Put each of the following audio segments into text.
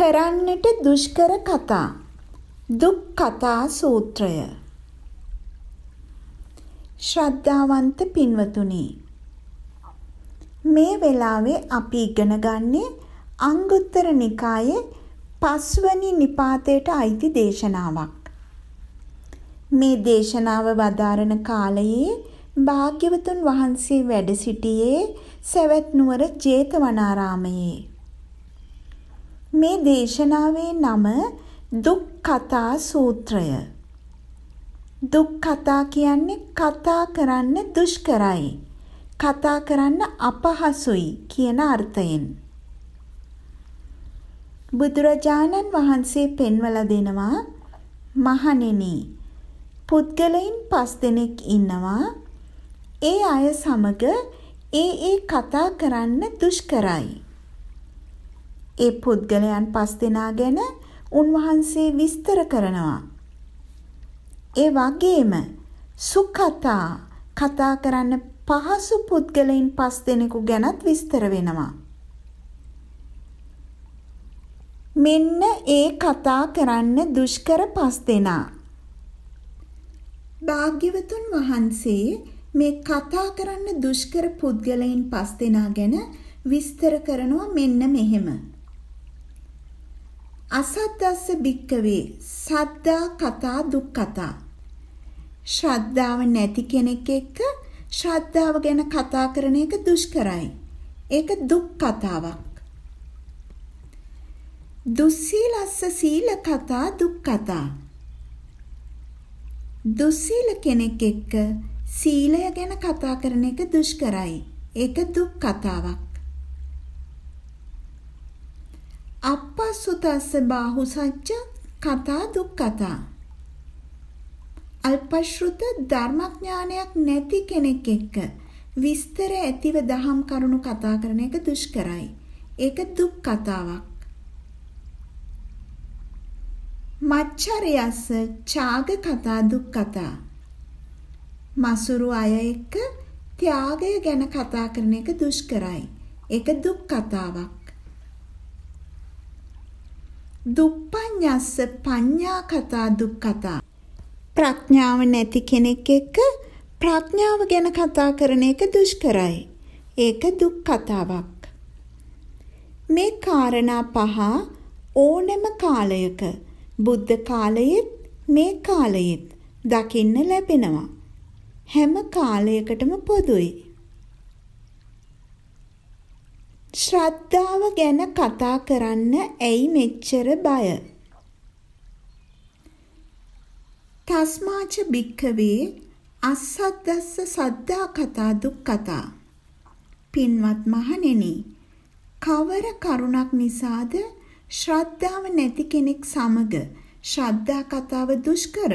කරන්නට දුෂ්කර කතා දුක් කතා සූත්‍රය ශ්‍රද්ධාවන්ත පින්වතුනි මේ වෙලාවේ අපි ඉගෙන ගන්නේ අංගුත්තර නිකායේ පස්වනි නිපාතයට අයිති දේශනාවක් මේ දේශනාව වදාරන කාලයේ භාග්‍යවතුන් වහන්සේ වැඩ සිටියේ සවැත් නුවර ජේතවනාරාමයේ මේ දේශනාවේ නම දුක් කතා සූත්‍රය. දුක් කතා කියන්නේ කතා කරන්න දුෂ්කරයි. කතා කරන්න අපහසුයි කියන අර්ථයෙන්. බුදුරජාණන් වහන්සේ පෙන්වලා දෙනවා මහණෙනි පුද්ගලයන් පස් දෙනෙක් ඉන්නවා ඒ අය සමග ඒ ඒ කතා කරන්න දුෂ්කරයි ඒ පුද්ගලයන් පස් දෙනා ගැන උන්වහන්සේ විස්තර කරනවා. ඒ වගේම සුඛතා කතා කරන්න පහසු පුද්ගලයින් පස් දෙනෙකු ගැනත් විස්තර වෙනවා. මෙන්න ඒ කතා කරන්න දුෂ්කර පස් දෙනා. භාග්‍යවතුන් වහන්සේ මේ කතා කරන්න දුෂ්කර පුද්ගලයින් පස් දෙනා ගැන විස්තර කරනවා මෙන්න මෙහෙම. අසද්දස්ස භික්කවේ සද්දා කතා දුක්කතා. ශ්‍රද්ධාව නැති කෙනෙක් එක්ක ශ්‍රද්ධාව ගැන කතා කරන එක දුෂ්කරයි. ඒක දුක් කතාවක්. දුස්සීලස්ස සීල කතා දුක් කතා. දුස්සීල කෙනෙක් එක්ක සීලය ගැන කතා කරන එක දුෂ්කරයි. ඒක දුක් කතාවක්. අපස්සුතස්ස බාහු සච්ච කතා දුක්කතා. අල්පශ්‍රුත ධර්මඥානයක් නැති කෙනෙක් එක්ක විස්තර ඇතිව දහම් කරුණු කතා කරන එක දුෂ්කරයි. ඒක දුක් කතාවක්. මච්චරයස්ස ඡාග කතා දුක් කතා. මසුරු අය එක්ක ත්‍යාගය ගැන කතා කරන එක දුෂ්කරයි. ඒක දුක් කතාවක්. දුප්පඤ්ඤස්ස පඤ්ඤා කතා දුක්කතා. ප්‍රඥාව නැති කෙනෙක් එක්ක ප්‍රඥාව ගැන කතා කරන එක දුෂ්කරයි. ඒක දුක් කතාවක්. මේ කාරණා පහ ඕනෑම කාලයක බුද්ධ කාලයේත් මේ කාලයේත් දකින්න ලැබෙනවා. හැම කාලයකටම පොදුයි. ශ්‍රද්ධාව ගැන කතා කරන්න ඇයි මෙච්චර බය? තස්මාච බික්කවේ අස්සද්දස්ස සද්දා කතා දුක්කතා. පින්වත් මහණෙනි, කවර කරුණක් නිසාද ශ්‍රද්ධාව නැති කෙනෙක් සමග ශ්‍රද්ධා කතාව දුෂ්කර?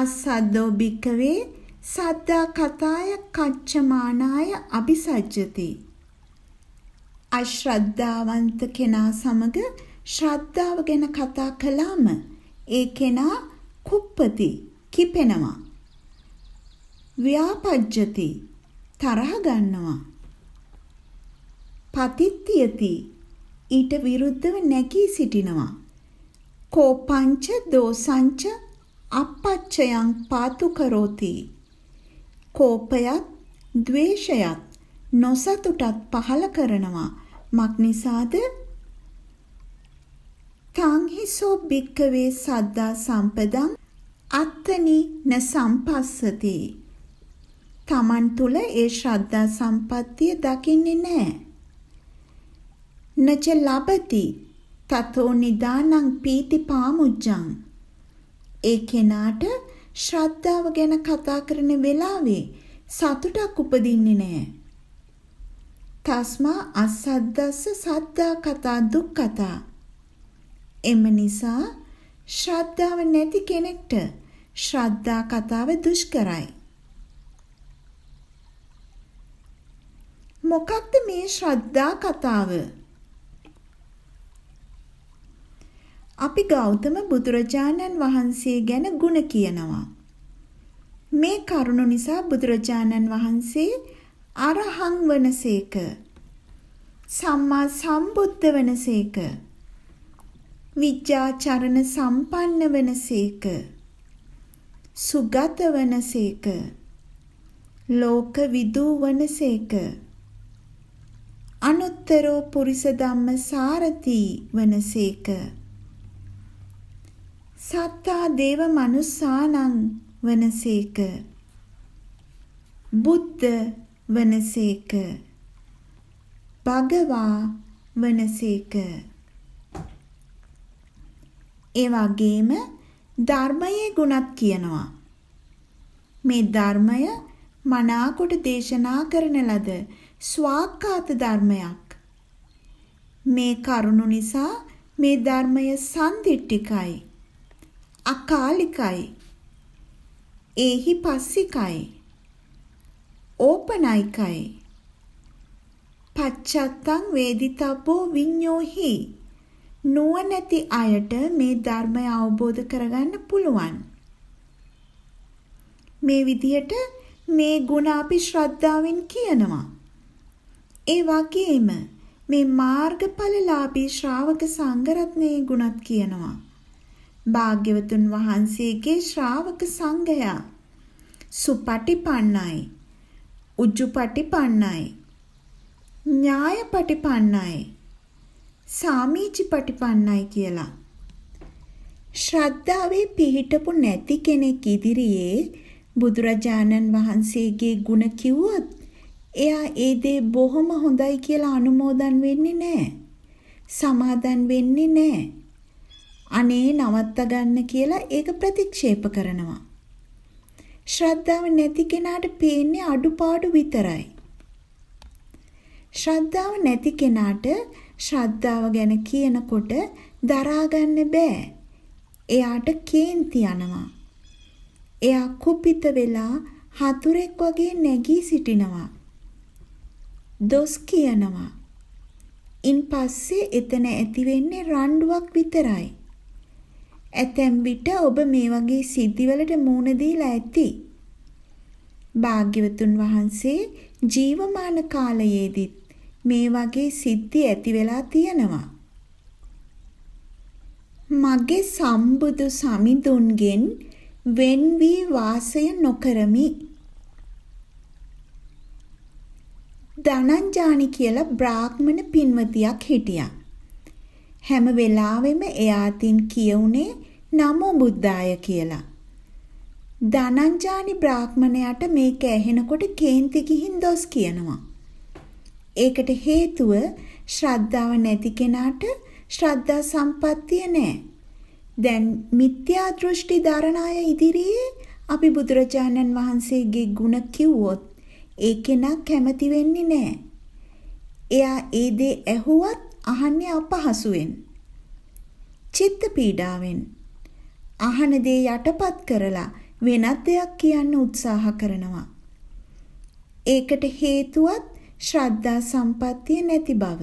අස්සද්දෝ බික්කවේ සද්දා කතාය කච්චමානාය අபிසජ්ජති. අශ්‍රද්ධාවන්ත කෙනා සමග ශ්‍රද්ධාව ගැන කතා කළාම ඒ කෙනා කුප්පති කිපෙනවා. ව්‍යාපජ්ජති තරහ ගන්නවා. පතිත්‍යති ඊට විරුද්ධව නැගී සිටිනවා. කෝපංච දෝසංච අපච්චයන් පාතු කරෝති. කෝපයත් ද්වේෂයත් නොසතුටත් පහළ කරනවා. මක්නිසාද තංහිසෝ භික්කවේ සද්දා සම්පදං අත්තනි න සම්පස්සති. Taman තුල ඒ ශ්‍රද්ධා සම්පත්තිය දකින්නේ නැහැ. නච ලබති තතෝ නිදානං පීති පාමුජ්ජං. ඒ කෙනාට ශ්‍රද්ධාව ගැන කතා කරන වෙලාවේ සතුටක් උපදින්නේ නැහැ. තස්මා අසද්දස්ස සද්දා කතා දුක් කතා. එම නිසා ශ්‍රද්ධාව නැති කෙනෙක්ට ශ්‍රද්ධා කතාව දුෂ්කරයි. මොකක්ද මේ ශ්‍රද්ධා කතාව? අපි ගෞතම බුදුරජාණන් වහන්සේ ගැන ಗುಣ කියනවා. මේ කරුණ නිසා බුදුරජාණන් වහන්සේ අරහං වනසේක. සම්මා සම්බුද්ධ වනසේක. විජ්ජාචරණ සම්පන්න වනසේක. සුගත වනසේක. ලෝක විදූ වනසේක. අනුත්තරෝ පුරිස ධම්ම සාරති වනසේක. සත්තා දේව මනුස්සානං වනසේක බුද්ධ වනසේක භගවා වනසේක ඒ වගේම ධර්මයේ ගුණත් කියනවා මේ ධර්මය මනාකොට දේශනා කරන ලද ස්වාක්කාත ධර්මයක් මේ කරුණු නිසා මේ ධර්මය සම්දිට්ඨිකයි අකාලිකයි. ඒහි පස්සිකයි. ඕපනයිකයි. පච්චත්තං වේදිතබ්බෝ විඤ්ඤෝහි. නුවණැති අයට මේ ධර්මය අවබෝධ කරගන්න පුළුවන්. මේ විදිහට මේ ගුණ අපි ශ්‍රද්ධාවෙන් කියනවා. ඒ වගේම මේ මාර්ගඵලලාභී ශ්‍රාවක සංඝරත්නයේ ගුණත් කියනවා. භාග්‍යවතුන් වහන්සේගේ ශ්‍රාවක සංඝයා සුපටිපන්නයි උජ්ජුපටිපන්නයි ඥායපටිපන්නයි සාමීචිපටිපන්නයි කියලා ශ්‍රද්ධාවේ පිහිටපු නැති කෙනෙක් ඉදිරියේ බුදුරජාණන් වහන්සේගේ ගුණ කිව්වොත් එයා ඒ දේ බොහොම හොඳයි කියලා අනුමෝදන් වෙන්නේ නැහැ සමාදන් වෙන්නේ නැහැ අනේ නවත්ත ගන්න කියලා ඒක ප්‍රතික්ෂේප කරනවා. ශ්‍රද්ධාව නැති කෙනාට පේන්නේ අඩුපාඩු විතරයි. ශ්‍රද්ධාව නැති කෙනාට ශ්‍රද්ධාව ගැන කියනකොට දරා ගන්න බෑ. එයාට කේන්ති යනවා. එයා කුපිත වෙලා හතුරෙක් වගේ නැගී සිටිනවා. දොස් කියනවා. ඉන් පස්සේ එතන ඇති වෙන්නේ රණ්ඩුවක් විතරයි. ඇතැම් විට ඔබ මේ වගේ සිද්ධිවලට මූණ දීලා ඇති. භාග්‍යවතුන් වහන්සේ ජීවමාන කාලයේදීත් මේ වගේ සිද්ධි ඇති වෙලා තියෙනවා. මගේ සම්බුදු සමිඳුන්ගෙන් වෙන් වී වාසය නොකරමි. ධනංජානි කියලා බ්‍රාහ්මණ පින්වතියක් හිටියා. හැම වෙලාවෙම එයාටින් කියුනේ නමෝ බුද්ධාය කියලා. ධනංජානි බ්‍රාහ්මණයාට මේක ඇහෙනකොට කේන්ති ගිහින් දොස් කියනවා. ඒකට හේතුව ශ්‍රද්ධාව නැති කෙනාට ශ්‍රද්ධා සම්පත්තිය නැහැ. දැන් මිත්‍යා දෘෂ්ටි දරණ අය ඉදිරියේ අපි බුදුරජාණන් වහන්සේගේ ගුණ කිව්වොත් ඒ කෙනා කැමති වෙන්නේ නැහැ. එයා ඒ දේ ඇහුවත් අහන්නේ අපහසුවෙන්. චිත්ත පීඩාවෙන්. අහන දේ යටපත් කරලා වෙනත් දෙයක් කියන්න උත්සාහ කරනවා. ඒකට හේතුවත් ශ්‍රද්ධා සම්පත්තිය නැති බව.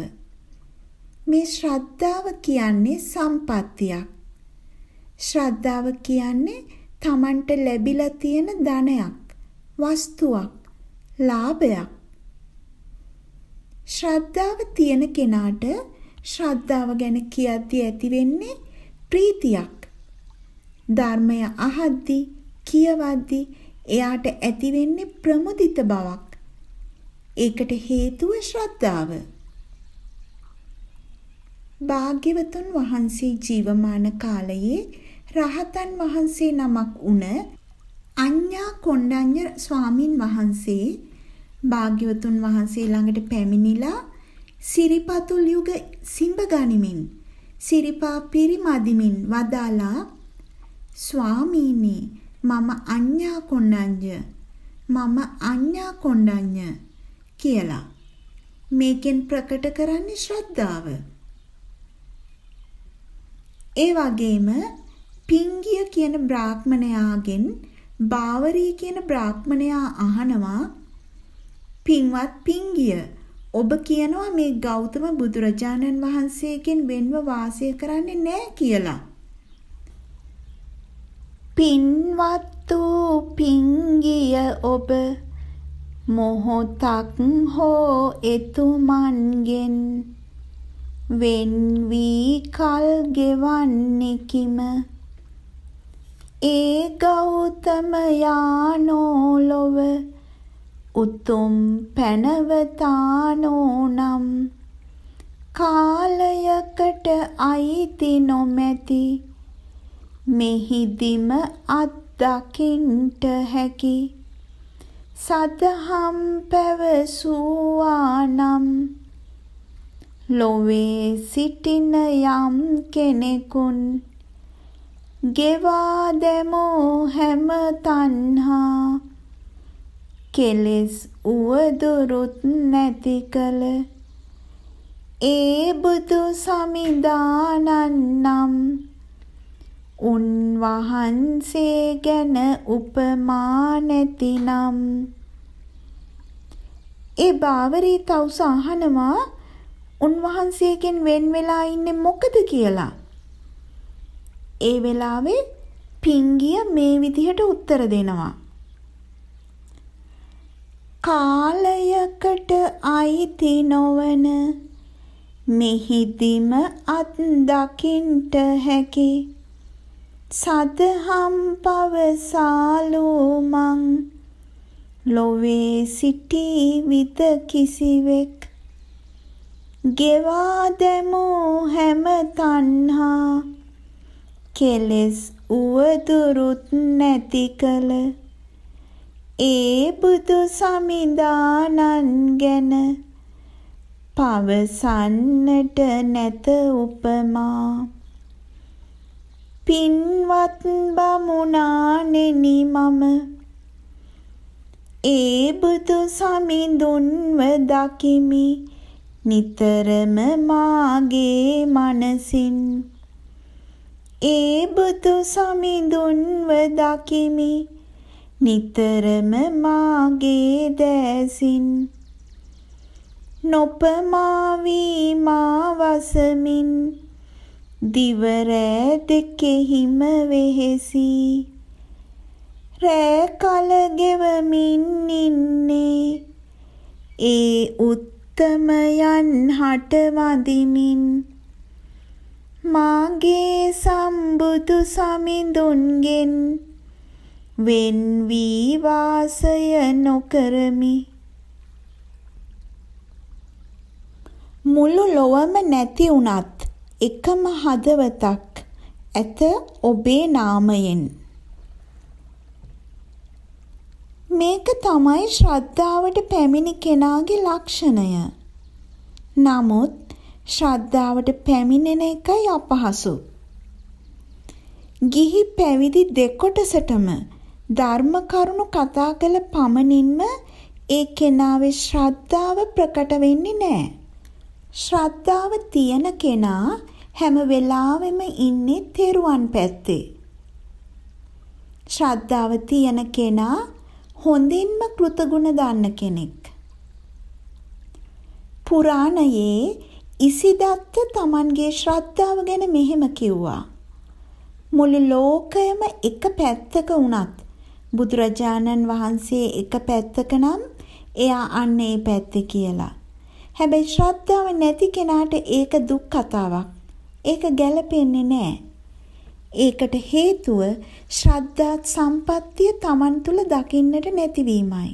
මේ ශ්‍රද්ධාව කියන්නේ සම්පත්තියක්. ශ්‍රද්ධාව කියන්නේ Tamanට ලැබිලා තියෙන ධනයක්, වස්තුවක්, ලාභයක්. ශ්‍රද්ධාව තියෙන කෙනාට ශ්‍රද්ධාව ගැන කියද්දී ඇති වෙන්නේ ප්‍රීතියක්. ධර්මය අහද්දි කියවද්දි එයාට ඇති වෙන්නේ ප්‍රමුදිත බවක්. ඒකට හේතුව ශ්‍රද්ධාව. භාග්‍යවතුන් වහන්සේ ජීවමාන කාලයේ රහතන් වහන්සේ නමක් වුණ අඤ්ඤා කොණ්ඩඤ්ඤ ස්වාමින් වහන්සේ භාග්‍යවතුන් වහන්සේ ළඟට පැමිණිලා සිරිපතුල් යුග සිඹ ගනිමින් සිරිපා පිරිමදිමින් වදාලා ස්වාමීනි මම අඤ්ඤා කොණ්ඩඤ්ඤ මම අඤ්ඤා කොණ්ඩඤ්ඤ කියලා මේකෙන් ප්‍රකට කරන්නේ ශ්‍රද්ධාව. ඒ වගේම පිංගිය කියන බ්‍රාහ්මණයාගෙන් බාවරී කියන බ්‍රාහ්මණයා අහනවා පින්වත් පිංගිය ඔබ කියනවා මේ ගෞතම බුදුරජාණන් වහන්සේගෙන් වෙන්ව වාසය කරන්නේ නැහැ කියලා. පින්වත් වූ පිංගිය ඔබ මොහොතක් හෝ එතුමන්ගෙන් වෙන් වී කල් ගෙවන්නේකිම ඒ ගෞතම යානෝ ලොව උතුම් පැනවතානෝ නම් කාලයකට අයිති නොමැති මෙහිදිම අත්දකින්ට හැකි සදහම් පැවසුවා නම් ලොවේ සිටින යම් කෙනෙකුන් ගෙවා දැමෝ හැම තණ්හා කෙලෙස් උවදුරුත් නැති කල ඒ බුදු සමිදානන් නම් උන්වහන්සේ ගැන උපමා නැතිනම් ඒ බාවරී තවුස අහනවා උන්වහන්සේගෙන් වෙන් වෙලා ඉන්නේ මොකද කියලා. ඒ වෙලාවේ පිංගිය මේ විදිහට උත්තර දෙනවා. කාලයකට අයිති නොවන මෙහිදිම අත් දකින්ට හැකි සදහම් පවසාලෝමං ලොවේ සිටි විත කිසිවෙක් ගෙවා දැමෝ හැම තණ්හා කෙලෙස් උවදුරුත් නැති කල ඒ බුදු සමිඳානන් ගැන පවසන්නට නැත උපමා පින්වත් බමුණානෙනි මම ඒ බුදු සමිඳුන්ව දකිමි නිතරම මාගේ මනසින් ඒ බුදු සමිඳුන්ව දකිමි නිතරම මාගේ දැසින් නොපමා වී මා වසමින් දිව රෑ දෙකෙහිම වෙහෙසි රෑ කල ගෙවමින් ඉන්නේ ඒ උත්තමයන් හට වඳිමින් මාගේ සම්බුදු සමිඳුන්ගෙන් වෙන් වී වාසය නොකරමි මුළු ලොවම නැති වුණත් එකම හදවතක් ඇත ඔබේ නාමයෙන් මේක තමයි ශ්‍රද්ධාවට පැමිණි කෙනාගේ ලක්ෂණය. නමුත් ශ්‍රද්ධාවට පැමිණෙන එකයි අපහසු. ගිහි පැවිදි දෙකොටසටම ධර්ම කරුණු කතා කළ පමණින්ම ඒ කෙනාවේ ශ්‍රද්ධාව ප්‍රකට වෙන්නේ නැහැ. ශ්‍රද්ධාව තියෙන කෙනා හැම වෙලාවෙම ඉන්නේ තෙරුවන් පැත්තේ. ශ්‍රද්ධාව තියෙන කෙනා හොඳින්ම කෘතගුණ දන්න කෙනෙක්. පුරාණයේ ඉසිදත්ත Tamanගේ ශ්‍රද්ධාව ගැන මෙහෙම කිව්වා. මුළු ලෝකයම එක පැත්තක වුණත් බුදුරජාණන් වහන්සේ එක පැත්තක නම් එයා අන්න ඒ පැත්තේ කියලා. හැබැයි ශ්‍රද්ධාව නැති කෙනාට ඒක දුක් කතාවක්. ඒක ගැළපෙන්නේ නෑ. ඒකට හේතුව ශ්‍රද්ධාත් සම්පත්තිය Taman තුල දකින්නට නැතිවීමයි.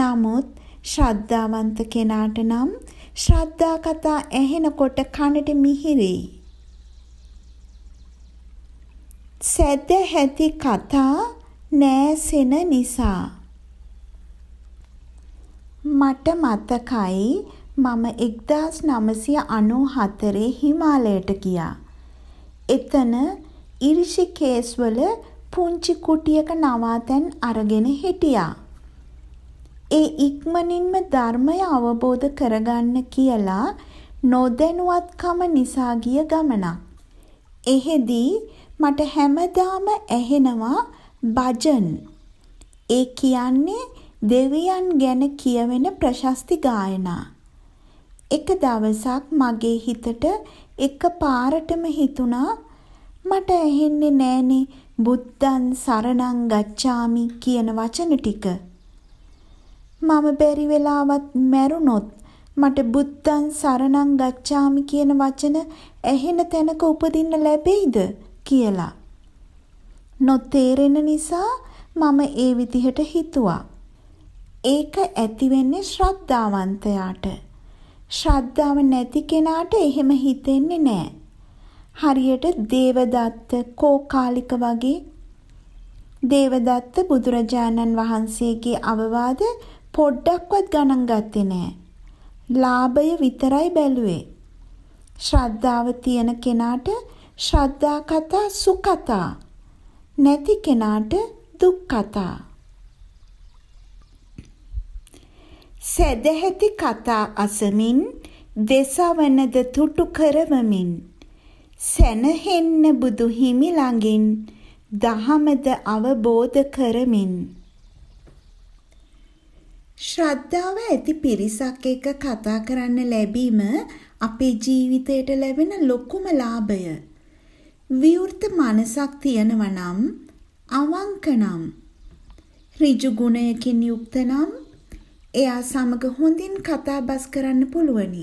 නමුත් ශ්‍රද්ධාවන්ත කෙනාට නම් ශ්‍රද්ධා කතා ඇහෙනකොට කනට මිහිරෙයි. සැද හැති කතා නෑසෙන නිසා මට මතකයි මම 1994 හිමාලයට ගියා. එතන ඉරිෂිකේස් වල පුංචි කුටියක නවාතැන් අරගෙන හිටියා. ඒ ඉක්මනින්ම ධර්මය අවබෝධ කරගන්න කියලා නොදැනුවත්කම නිසා ගිය ගමනක්. එහෙදී මට හැමදාම ඇහෙනවා භජන්. ඒ කියන්නේ දෙවියන් ගැන කියවෙන ප්‍රශස්ති ගායනා. එක දවසක් මගේ හිතට එක පාරටම හිතුණා මට ඇහෙන්නේ නෑනේ බුද්ධන් සරණං ගච්ඡාමි කියන වචන ටික. මම බැරි වෙලාවත් මැරුණොත් මට බුද්ධන් සරණං ගච්ඡාමි කියන වචන ඇහෙන තැනක උපදින්න ලැබෙයිද කියලා. නොතේරෙන නිසා මම ඒ විදිහට හිතුවා. ඒක ඇති වෙන්නේ ශ්‍රද්ධාවන්තයාට. ශ්‍රද්ධාව නැති කෙනාට එහෙම හිතෙන්නේ නෑ. හරියට දේවදත්ත කෝකාලික වගේ දේවදත්ත බුදුරජාණන් වහන්සේගේ අවවාද පොඩ්ඩක්වත් ගණන් ගත්තේ නෑ. ලාභය විතරයි බැලුවේ. ශ්‍රද්ධාව තියෙන කෙනාට ශ්‍රද්ධා කතා සුකතා නැති කෙනාට දුක් කතා සැදැහැති කතා අසමින් දෙසවනද තුටු කරවමින් සැනහෙන්න බුදු හිමි ළඟින් දහමද අවබෝධ කරමින් ශ්‍රද්ධාව ඇති පිරිසක් එක්ක කතා කරන්න ලැබීම අපේ ජීවිතයට ලැබෙන ලොකුම ලාභය. විවෘත මනසක් තියෙනවා නම් අවංක නම් ඍජු ගුණයකින් යුක්ත නම් එයා සමග හොඳින් කතාබස් කරන්න පුළුවනි.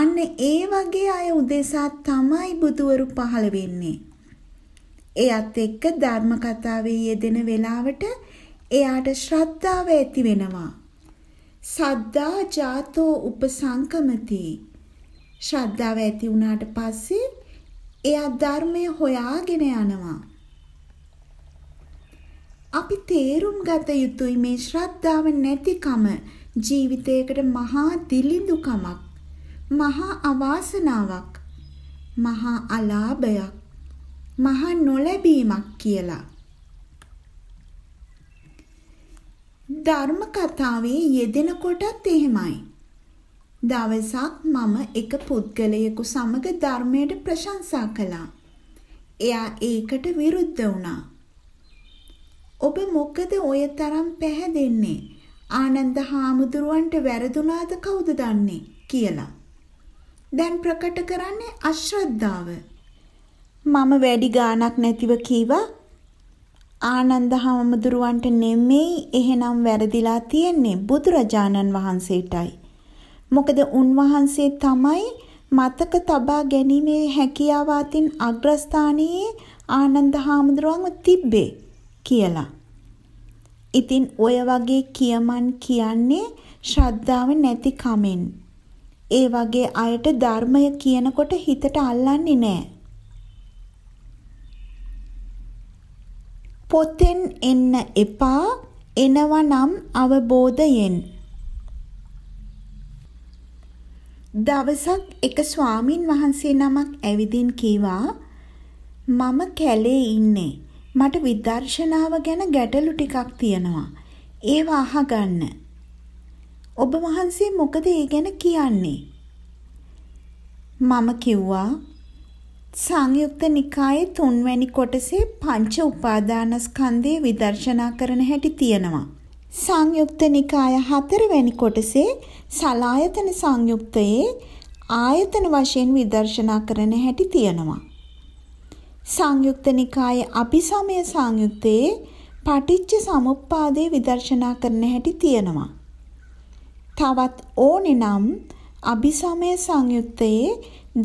අන්න ඒ වගේ අය උදෙසා තමයි බුදුවරු පහළ වෙන්නේ. එයත් එක්ක ධර්ම කතාවේ යෙදෙන වෙලාවට එයාට ශ්‍රද්ධාව ඇති වෙනවා. සද්දා ජාතෝ උපසංකමති. ශ්‍රද්ධාව ඇති වුණාට පස්සේ එයා ධර්මය හොයාගෙන යනවා. අපි තේරුම් ගත යුතුයි මේ ශ්‍රද්ධාව නැතිකම ජීවිතයකට මහා දිලිඳුකමක්, මහා අවාසනාවක්, මහා අලාභයක්, මහා නොලැබීමක් කියලා. ධර්ම කතාවේ යෙදෙනකොටත් එහෙමයි. දවසක් මම එක පුද්ගලයෙකු සමග ධර්මයට ප්‍රශංසා කළා. එයා ඒකට විරුද්ධ වුණා. ඔබ මොකද ඔය තරම් පැහැදෙන්නේ? ආනන්ද හාමුදුරුවන්ට වැරදුනාද කවුද දන්නේ කියලා. දැන් ප්‍රකට කරන්නේ අශ්‍රද්ධාව. මම වැඩි ගාණක් නැතිව කීවා ආනන්ද හාමුදුරුවන්ට නෙමෙයි එහෙනම් වැරදිලා තියෙන්නේ බුදුරජාණන් වහන්සේටයි. මොකද උන්වහන්සේ තමයි මතක තබා ගැනීමේ හැකියාව අතින් අග්‍රස්ථානයේ ආනන්ද හාමුදුරුවන්ව තිබ්බේ. කියලා. ඉතින් ඔය වගේ කියමන් කියන්නේ ශ්‍රද්ධාව නැති කමෙන්. ඒ වගේ අයට ධර්මය කියනකොට හිතට අල්ලන්නේ නැහැ. පොතෙන් එන්න එපා එනවා නම් අවබෝධයෙන්. දවසක් එක ස්වාමින් වහන්සේ නමක් ඇවිදින් කීවා මම කැලේ ඉන්නේ මට විදර්ශනාව ගැන ගැටලු ටිකක් තියෙනවා. ඒව අහගන්න. ඔබ වහන්සේ මොකද ඒ ගැන කියන්නේ? මම කිව්වා සංයුක්ත නිකායේ තුන්වැනි කොටසේ පංච උපාදානස්කන්ධයේ විදර්ශනා කරන හැටි තියෙනවා. සංයුක්ත නිකාය හතරවැනි කොටසේ සලායතන සංයුක්තයේ ආයතන වශයෙන් විදර්ශනා කරන හැටි තියෙනවා. සංයුක්ත නිකායේ අபிසමය සංයුත්තේ පටිච්ච සමුප්පාදයේ විදර්ශනා කරන හැටි තියෙනවා. තවත් ඕනේ නම් අபிසමය සංයුත්තේ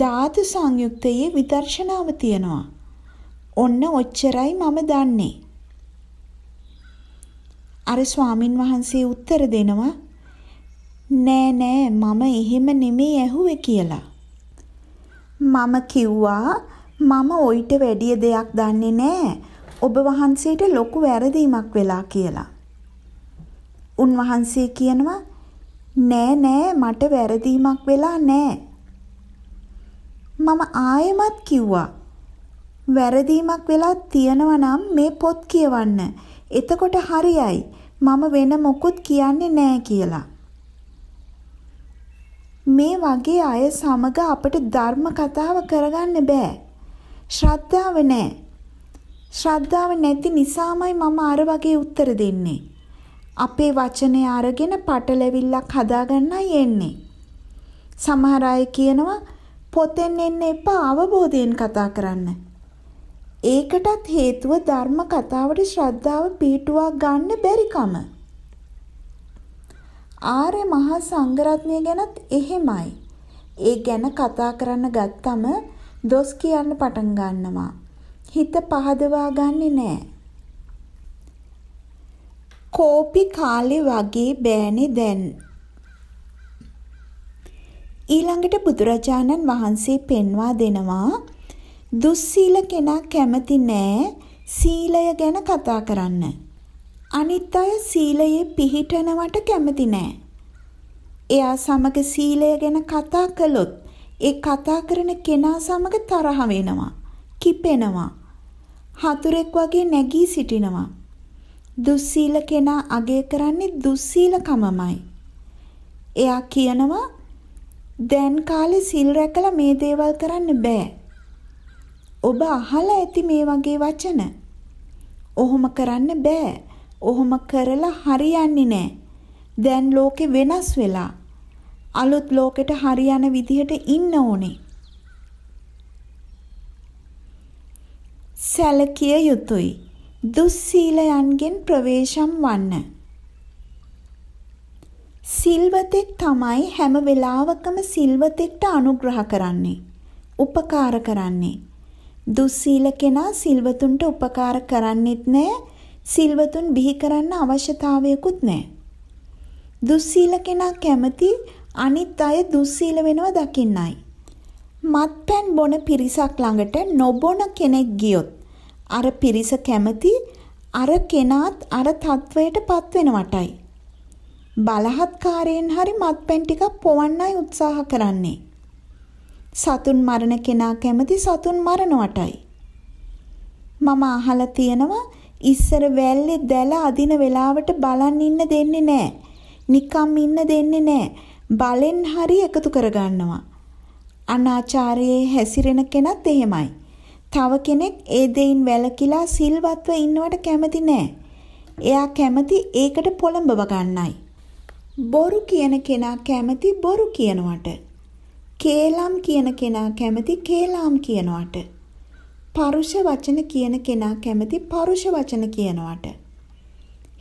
ධාතු සංයුත්තේ විදර්ශනාව තියෙනවා. ඔන්න ඔච්චරයි මම දන්නේ. අර ස්වාමින් වහන්සේ උත්තර දෙනවා නෑ නෑ මම එහෙම නෙමෙයි ඇහුවේ කියලා. මම කිව්වා මම ඔයිට වැඩිය දෙයක් දන්නේ නෑ. ඔබ වහන්සේට ලොකු වැරදීමක් වෙලා කියලා. උන්වහන්සේ කියනවා නෑ නෑ මට වැරදීමක් වෙලා නෑ. මම ආයෙමත් කිව්වා. වැරදීමක් වෙලා තියෙනවා නම් මේ පොත් කියවන්න. එතකොට හරියයි. මම වෙන මොකුත් කියන්නේ නෑ කියලා. මේ වගේ අය සමග අපට ධර්ම කතාව කරගන්න බෑ. ශ්‍රද්ධාව නැහැ. ශ්‍රද්ධාව නැති නිසාමයි මම අර වගේ උත්තර දෙන්නේ. අපේ වචනේ අරගෙන පටලැවිල්ලක් හදාගන්නයි එන්නේ. සමහර අය කියනවා පොතෙන් එන්න එපා අවබෝධයෙන් කතා කරන්න. ඒකටත් හේතුව ධර්ම කතාවට ශ්‍රද්ධාව පීටුවා ගන්න බැරිකම. ආර්ය මහා සංඝරත්නය ගැනත් එහෙමයි. ඒ ගැන කතා කරන්න ගත්තම දොස් කියන්න පටන් ගන්නවා. හිත පහදවා ගන්නෙ නෑ. කෝපි කාලේ වගේ බෑනේ දැන්. ඊළඟට බුදුරජාණන් වහන්සේ පෙන්වා දෙනවා දුස්සීල කෙනා කැමති නෑ සීලය ගැන කතා කරන්න. අනිත් අය සීලයේ පිහිටනවට කැමති නෑ. එයා සමග සීලය ගැන කතා කළොත් ඒ කතා කරන කෙනා සමග තරහ වෙනවා. කිපෙනවා. හතුරෙක් වගේ නැගී සිටිනවා. දුස්සීල කෙනා අගය කරන්නේ දුස්සීලකමමයි. එයා කියනවා දැන් කාලේ සිල් රැකලා මේ දේවල් කරන්න බෑ. ඔබ අහලා ඇති මේ වගේ වචන. ඔහොම කරන්න බෑ. ඔහොම කරලා හරියන්නේ නෑ. දැන් ලෝකෙ වෙනස් වෙලා. අලුත් ලෝකෙට හරියන විදිහට ඉන්න ඕනේ. සැලකිය යුතුයි. දුස්සීලයන්ගෙන් ප්‍රවේශම් වන්න. සිල්වතෙක් තමයි හැම වෙලාවකම සිල්වතෙක්ට අනුග්‍රහ කරන්නේ. උපකාර කරන්නේ. දුස්සීල කෙනා සිල්වතුන්ට උපකාර කරන්නෙත් නෑ. සිල්වතුන් බිහි කරන්න අවශ්‍යතාවයකුත් නෑ. දුස්සීල කෙනා කැමති අනිත් අය දුස්සීල වෙනව දකින්නයි. මත්පැන් බොන පිරිසක් ළඟට නොබොන කෙනෙක් ගියොත් අර පිරිස කැමති අර කෙනාත් අර තත්වයට පත්වෙනවටයි. බලහත්කාරයෙන් හරි මත්පැන් ටිකක් පොවන්නයි උත්සාහ කරන්නේ. සතුන් මරණ කෙනා කැමති සතුන් මරණවටයි. මම අහලා තියෙනවා ඉස්සර වැල්ලේ දැල අදින වෙලාවට බලන් ඉන්න දෙන්නේ නැහැ. නිකම් ඉන්න දෙන්නේ නැහැ. බලෙන් හරි එකතු කරගන්නවා. අනාචාරයේ හැසිරෙන කෙනත් එහෙමයි. තව කෙනෙක් ඒ දෙයින් වැළකීලා සිල්වත්ව ඉන්නවට කැමති නෑ. එයා කැමති ඒකට පොළඹව ගන්නයි. බොරු කියන කෙනා කැමති බොරු කියනවට. කේලම් කියන කෙනා කැමති කේලම් කියනවට. පරුෂ වචන කියන කෙනා කැමති පරුෂ වචන කියනවට.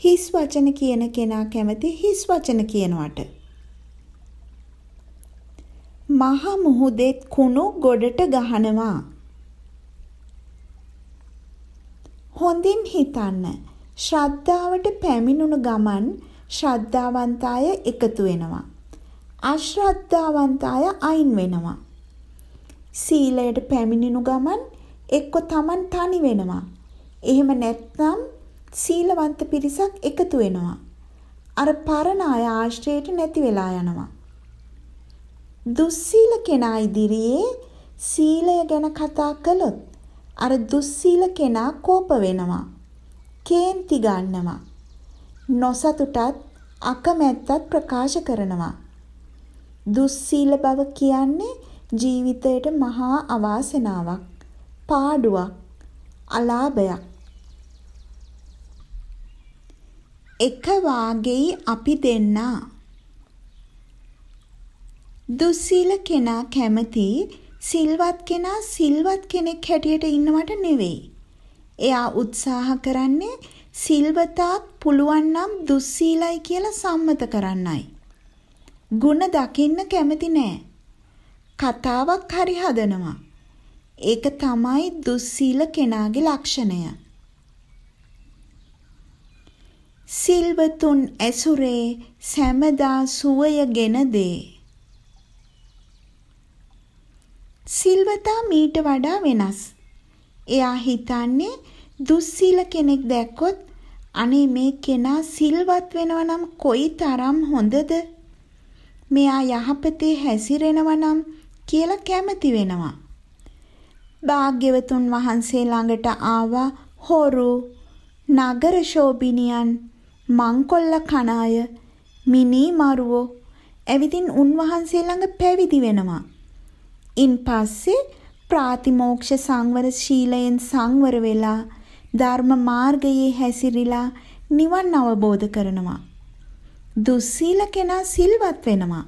හිස් වචන කියන කෙනා කැමති හිස් වචන කියනවට. මහ මුහුදෙත් කුණු ගොඩට ගහනවා. හොඳින් හිතන්න. ශ්‍රද්ධාවට පැමිණුණු ගමන් ශ්‍රද්ධාවන්ත අය එකතු වෙනවා. අශ්‍රද්ධාවන්ත අය අයින් වෙනවා. සීලයට පැමිණෙනු ගමන් එක්ක Taman තනි වෙනවා. එහෙම නැත්නම් සීලවන්ත පිරිසක් එකතු වෙනවා. අර පරණ අය ආශ්‍රයයට නැති වෙලා යනවා. දුස්සීල කෙනා ඉදිරියේ සීලය ගැන කතා කළොත් අර දුස්සීල කෙනා කෝප වෙනවා. කේන්ති ගන්නවා. නොසතුටත් අකමැත්තත් ප්‍රකාශ කරනවා. දුස්සීල බව කියන්නේ ජීවිතයට මහා අවාසනාවක්, පාඩුවක්, අලාභයක්. එක වාගෙයි අපි දෙන්නා දුස්සීල කෙනා කැමති සිල්වත් කෙනා සිල්වත් කෙනෙක් හැටියට ඉන්නවට නෙවෙයි. එයා උත්සාහ කරන්නේ සිල්වතාත් පුළුවන් නම් දුස්සීලයි කියලා සම්මත කරන්නයි. ಗುಣ දකින්න කැමති නෑ. කතාවක් හරි හදනවා. ඒක තමයි දුස්සීල කෙනාගේ ලක්ෂණය. සිල්වතුන් ඇසුරේ සැමදා සුවය ගෙන දේ සිල්වතා මීට වඩා වෙනස්. එයා හිතන්නේ දුස්සීල කෙනෙක් දැක්කොත් අනේ මේ කෙනා සිල්වත් වෙනවා නම් කොයි තරම් හොඳද? මෙයා යහපතේ හැසිරෙනවා නම් කියලා කැමති වෙනවා. භාග්‍යවතුන් වහන්සේ ළඟට ආවා හොරු, නගර ශෝභිනියන්, මංකොල්ල කණාය, මිනි මරුවෝ. එවිටින් උන්වහන්සේ ළඟ පැවිදි වෙනවා. ඉන් පස්සේ ප්‍රාතිමෝක්ෂ සංවර ශීලයෙන් සංවර වෙලා ධර්ම මාර්ගයේ හැසිරිලා නිවන් අවබෝධ කරනවා. දුස්සීල කෙනා සිල්වත් වෙනවා.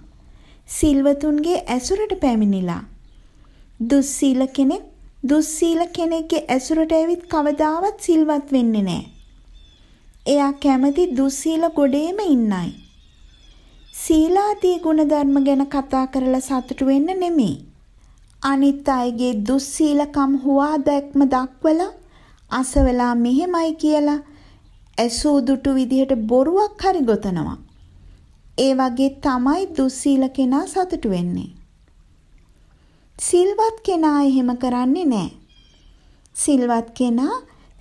සිල්වතුන්ගේ ඇසුරට පැමිණිලා. දුස්සීල කෙනෙක් දුස්සීල කෙනෙක්ගේ ඇසුරට ඇවිත් කවදාවත් සිල්වත් වෙන්නේ නැහැ. එයා කැමති දුස්සීල ගොඩේම ඉන්නයි. සීලාදී ගුණධර්ම ගැන කතා කරලා සතුටු වෙන්න නෙමෙයි. අනිත් අයගේ දුස්සීලකම් හුවා දැක්ම දක්වලා අසවලා මෙහෙමයි කියලා ඇසූ දුටු විදිහට බොරුවක් හරි ගොතනවා. ඒ වගේ තමයි දුස්සීල කෙනා සතුටු වෙන්නේ. සිල්වත් කෙනා එහෙම කරන්නේ නැහැ. සිල්වත් කෙනා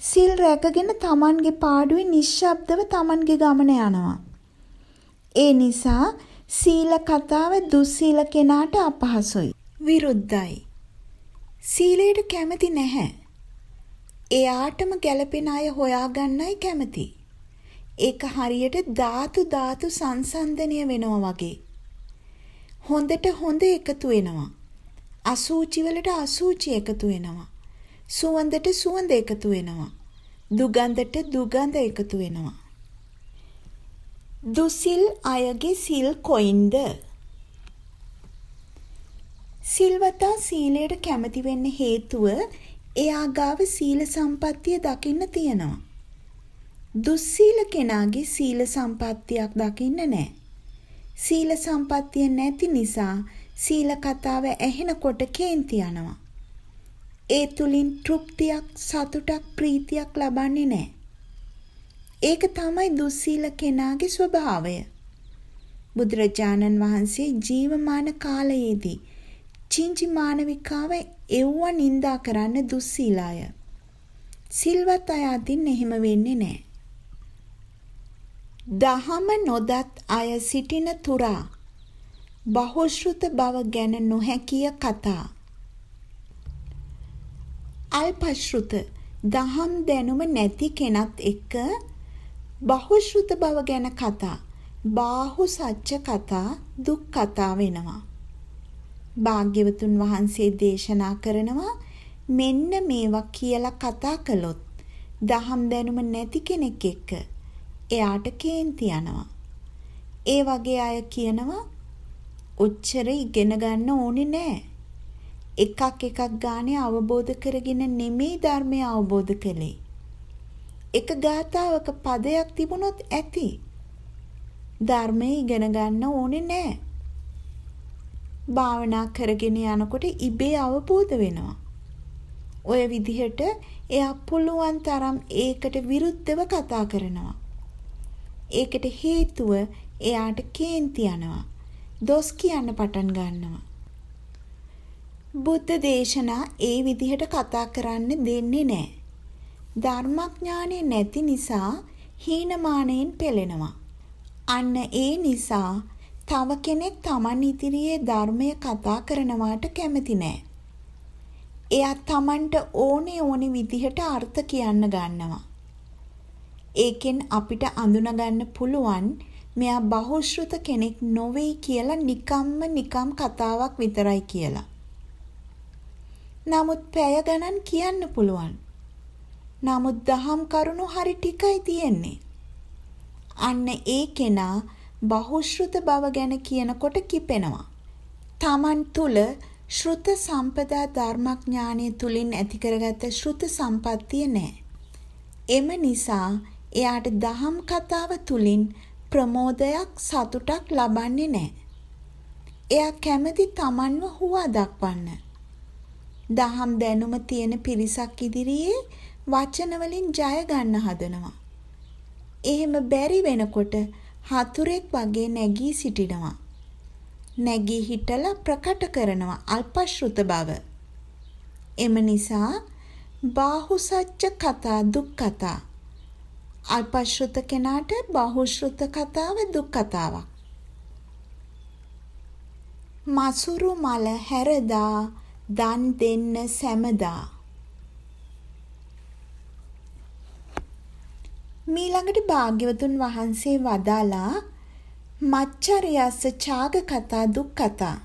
සිල් රැකගෙන Tamanගේ පාඩුවේ නිශ්ශබ්දව Tamanගේ ගමන යනවා. ඒ නිසා සීල කතාව දුස්සීල කෙනාට අපහසුයි. විරුද්ධයි. සීලයට කැමති නැහැ. එයාටම ගැළපෙන අය හොයාගන්නයි කැමති. ඒක හරියට ධාතු ධාතු සංසන්දනය වෙනවා වගේ. හොඳට හොඳ එකතු වෙනවා. අසූචි වලට අසූචි එකතු වෙනවා. සුවඳට සුවඳ එකතු වෙනවා. දුගඳට දුගඳ එකතු වෙනවා. දුසිල් අයගේ සිල් කොයින්ද? සිල්වතා සීලයට කැමති වෙන්න හේතුව එයා ගාව සීල සම්පත්තිය දකින්න තියෙනවා. දුස්සීල කෙනාගේ සීල සම්පත්තියක් දකින්න නැහැ. සීල සම්පත්තිය නැති නිසා සීල කතාව ඇහෙනකොට කේන්ති යනවා. ඒ තුලින් තෘප්තියක්, සතුටක්, ප්‍රීතියක් ලබන්නේ නැහැ. ඒක තමයි දුස්සීල කෙනාගේ ස්වභාවය. බුදුරජාණන් වහන්සේ ජීවමාන කාලයේදී චිංචි මානවිකාව එව්ව නින්දා කරන්න දුස්සීලාය. සිල්වත් අය අතින් එහෙම වෙන්නේ නැහැ. දහම නොදත් අය සිටින තුරා බහුශෘත බව ගැන නොහැකිය කතා. අල්පශෘත දහම් දැනුම නැති කෙනත් එක්ක බහුශෘත බව ගැන කතා, බාහු සත්‍ය කතා, දුක් කතා වෙනවා. භාග්‍යවතුන් වහන්සේ දේශනා කරනවා මෙන්න මේවා කියලා කතා කළොත් දහම් දැනුම නැති කෙනෙක් එක්ක එයාට කේන්ති යනවා. ඒ වගේ අය කියනවා ඔච්චර ඉගෙන ගන්න ඕනේ නෑ. එකක් එකක් ගානේ අවබෝධ කරගෙන නෙමෙයි ධර්මය අවබෝධ කළේ. එක ගාතාවක පදයක් තිබුණොත් ඇති. ධර්මය ඉගෙන ගන්න ඕනේ නෑ. භාවනා කරගෙන යනකොට ඉබේ අවබෝධ වෙනවා. ඔය විදිහට එයා පුළුවන් තරම් ඒකට විරුද්ධව කතා කරනවා. ඒකට හේතුව එයාට කේන්ති යනවා. දොස් කියන්න පටන් ගන්නවා. බුද්ධ දේශනා ඒ විදිහට කතා කරන්න දෙන්නේ නැහැ. ධර්මඥානෙ නැති නිසා හීනමානයෙන් පෙළෙනවා. අන්න ඒ නිසා තව කෙනෙක් Taman ඉදිරියේ ධර්මය කතා කරනවාට කැමති නෑ. එයා Tamanට ඕනේ ඕනේ විදිහට අර්ථ කියන්න ගන්නවා. ඒකෙන් අපිට අඳුනගන්න පුළුවන් මෙයා බහුශ්‍රృత කෙනෙක් නොවේ කියලා නිකම්ම නිකම් කතාවක් විතරයි කියලා. නමුත් පැය ගණන් කියන්න පුළුවන්. නමුත් දහම් කරුණු හරි ටිකයි තියෙන්නේ. අන්න ඒ කෙනා බහුශෘත බව ගැන කියනකොට කිපෙනවා. Taman තුල ශ්‍රුත සම්පදා ධර්මඥානය තුලින් ඇති කරගත්ත ශ්‍රුත සම්පත්තිය නැහැ. එම නිසා එයාට දහම් කතාව තුලින් ප්‍රමෝදයක් සතුටක් ලබන්නේ නැහැ. එයා කැමති Tamanව හුවා දක්වන්න. දහම් දැනුම තියෙන පිරිසක් ඉදිරියේ වචන වලින් ජය ගන්න හදනවා. එහෙම බැරි වෙනකොට හතුරෙක් වගේ නැගී සිටිනවා. නැගී හිටලා ප්‍රකට කරනවා අල්පශ්‍රුත බව. එම නිසා බාහුසච්ච කතා දුක් කතා. අල්පශ්‍රුත කෙනාට බාහුශ්‍රුත කතාව දුක් කතාවක්. මසුරු මල හැරදා දන් දෙන්න සැමදා මීළඟට භාග්‍යවතුන් වහන්සේ වදාලා මච්චරියස්ස ඡාග කතා දුක් කතා.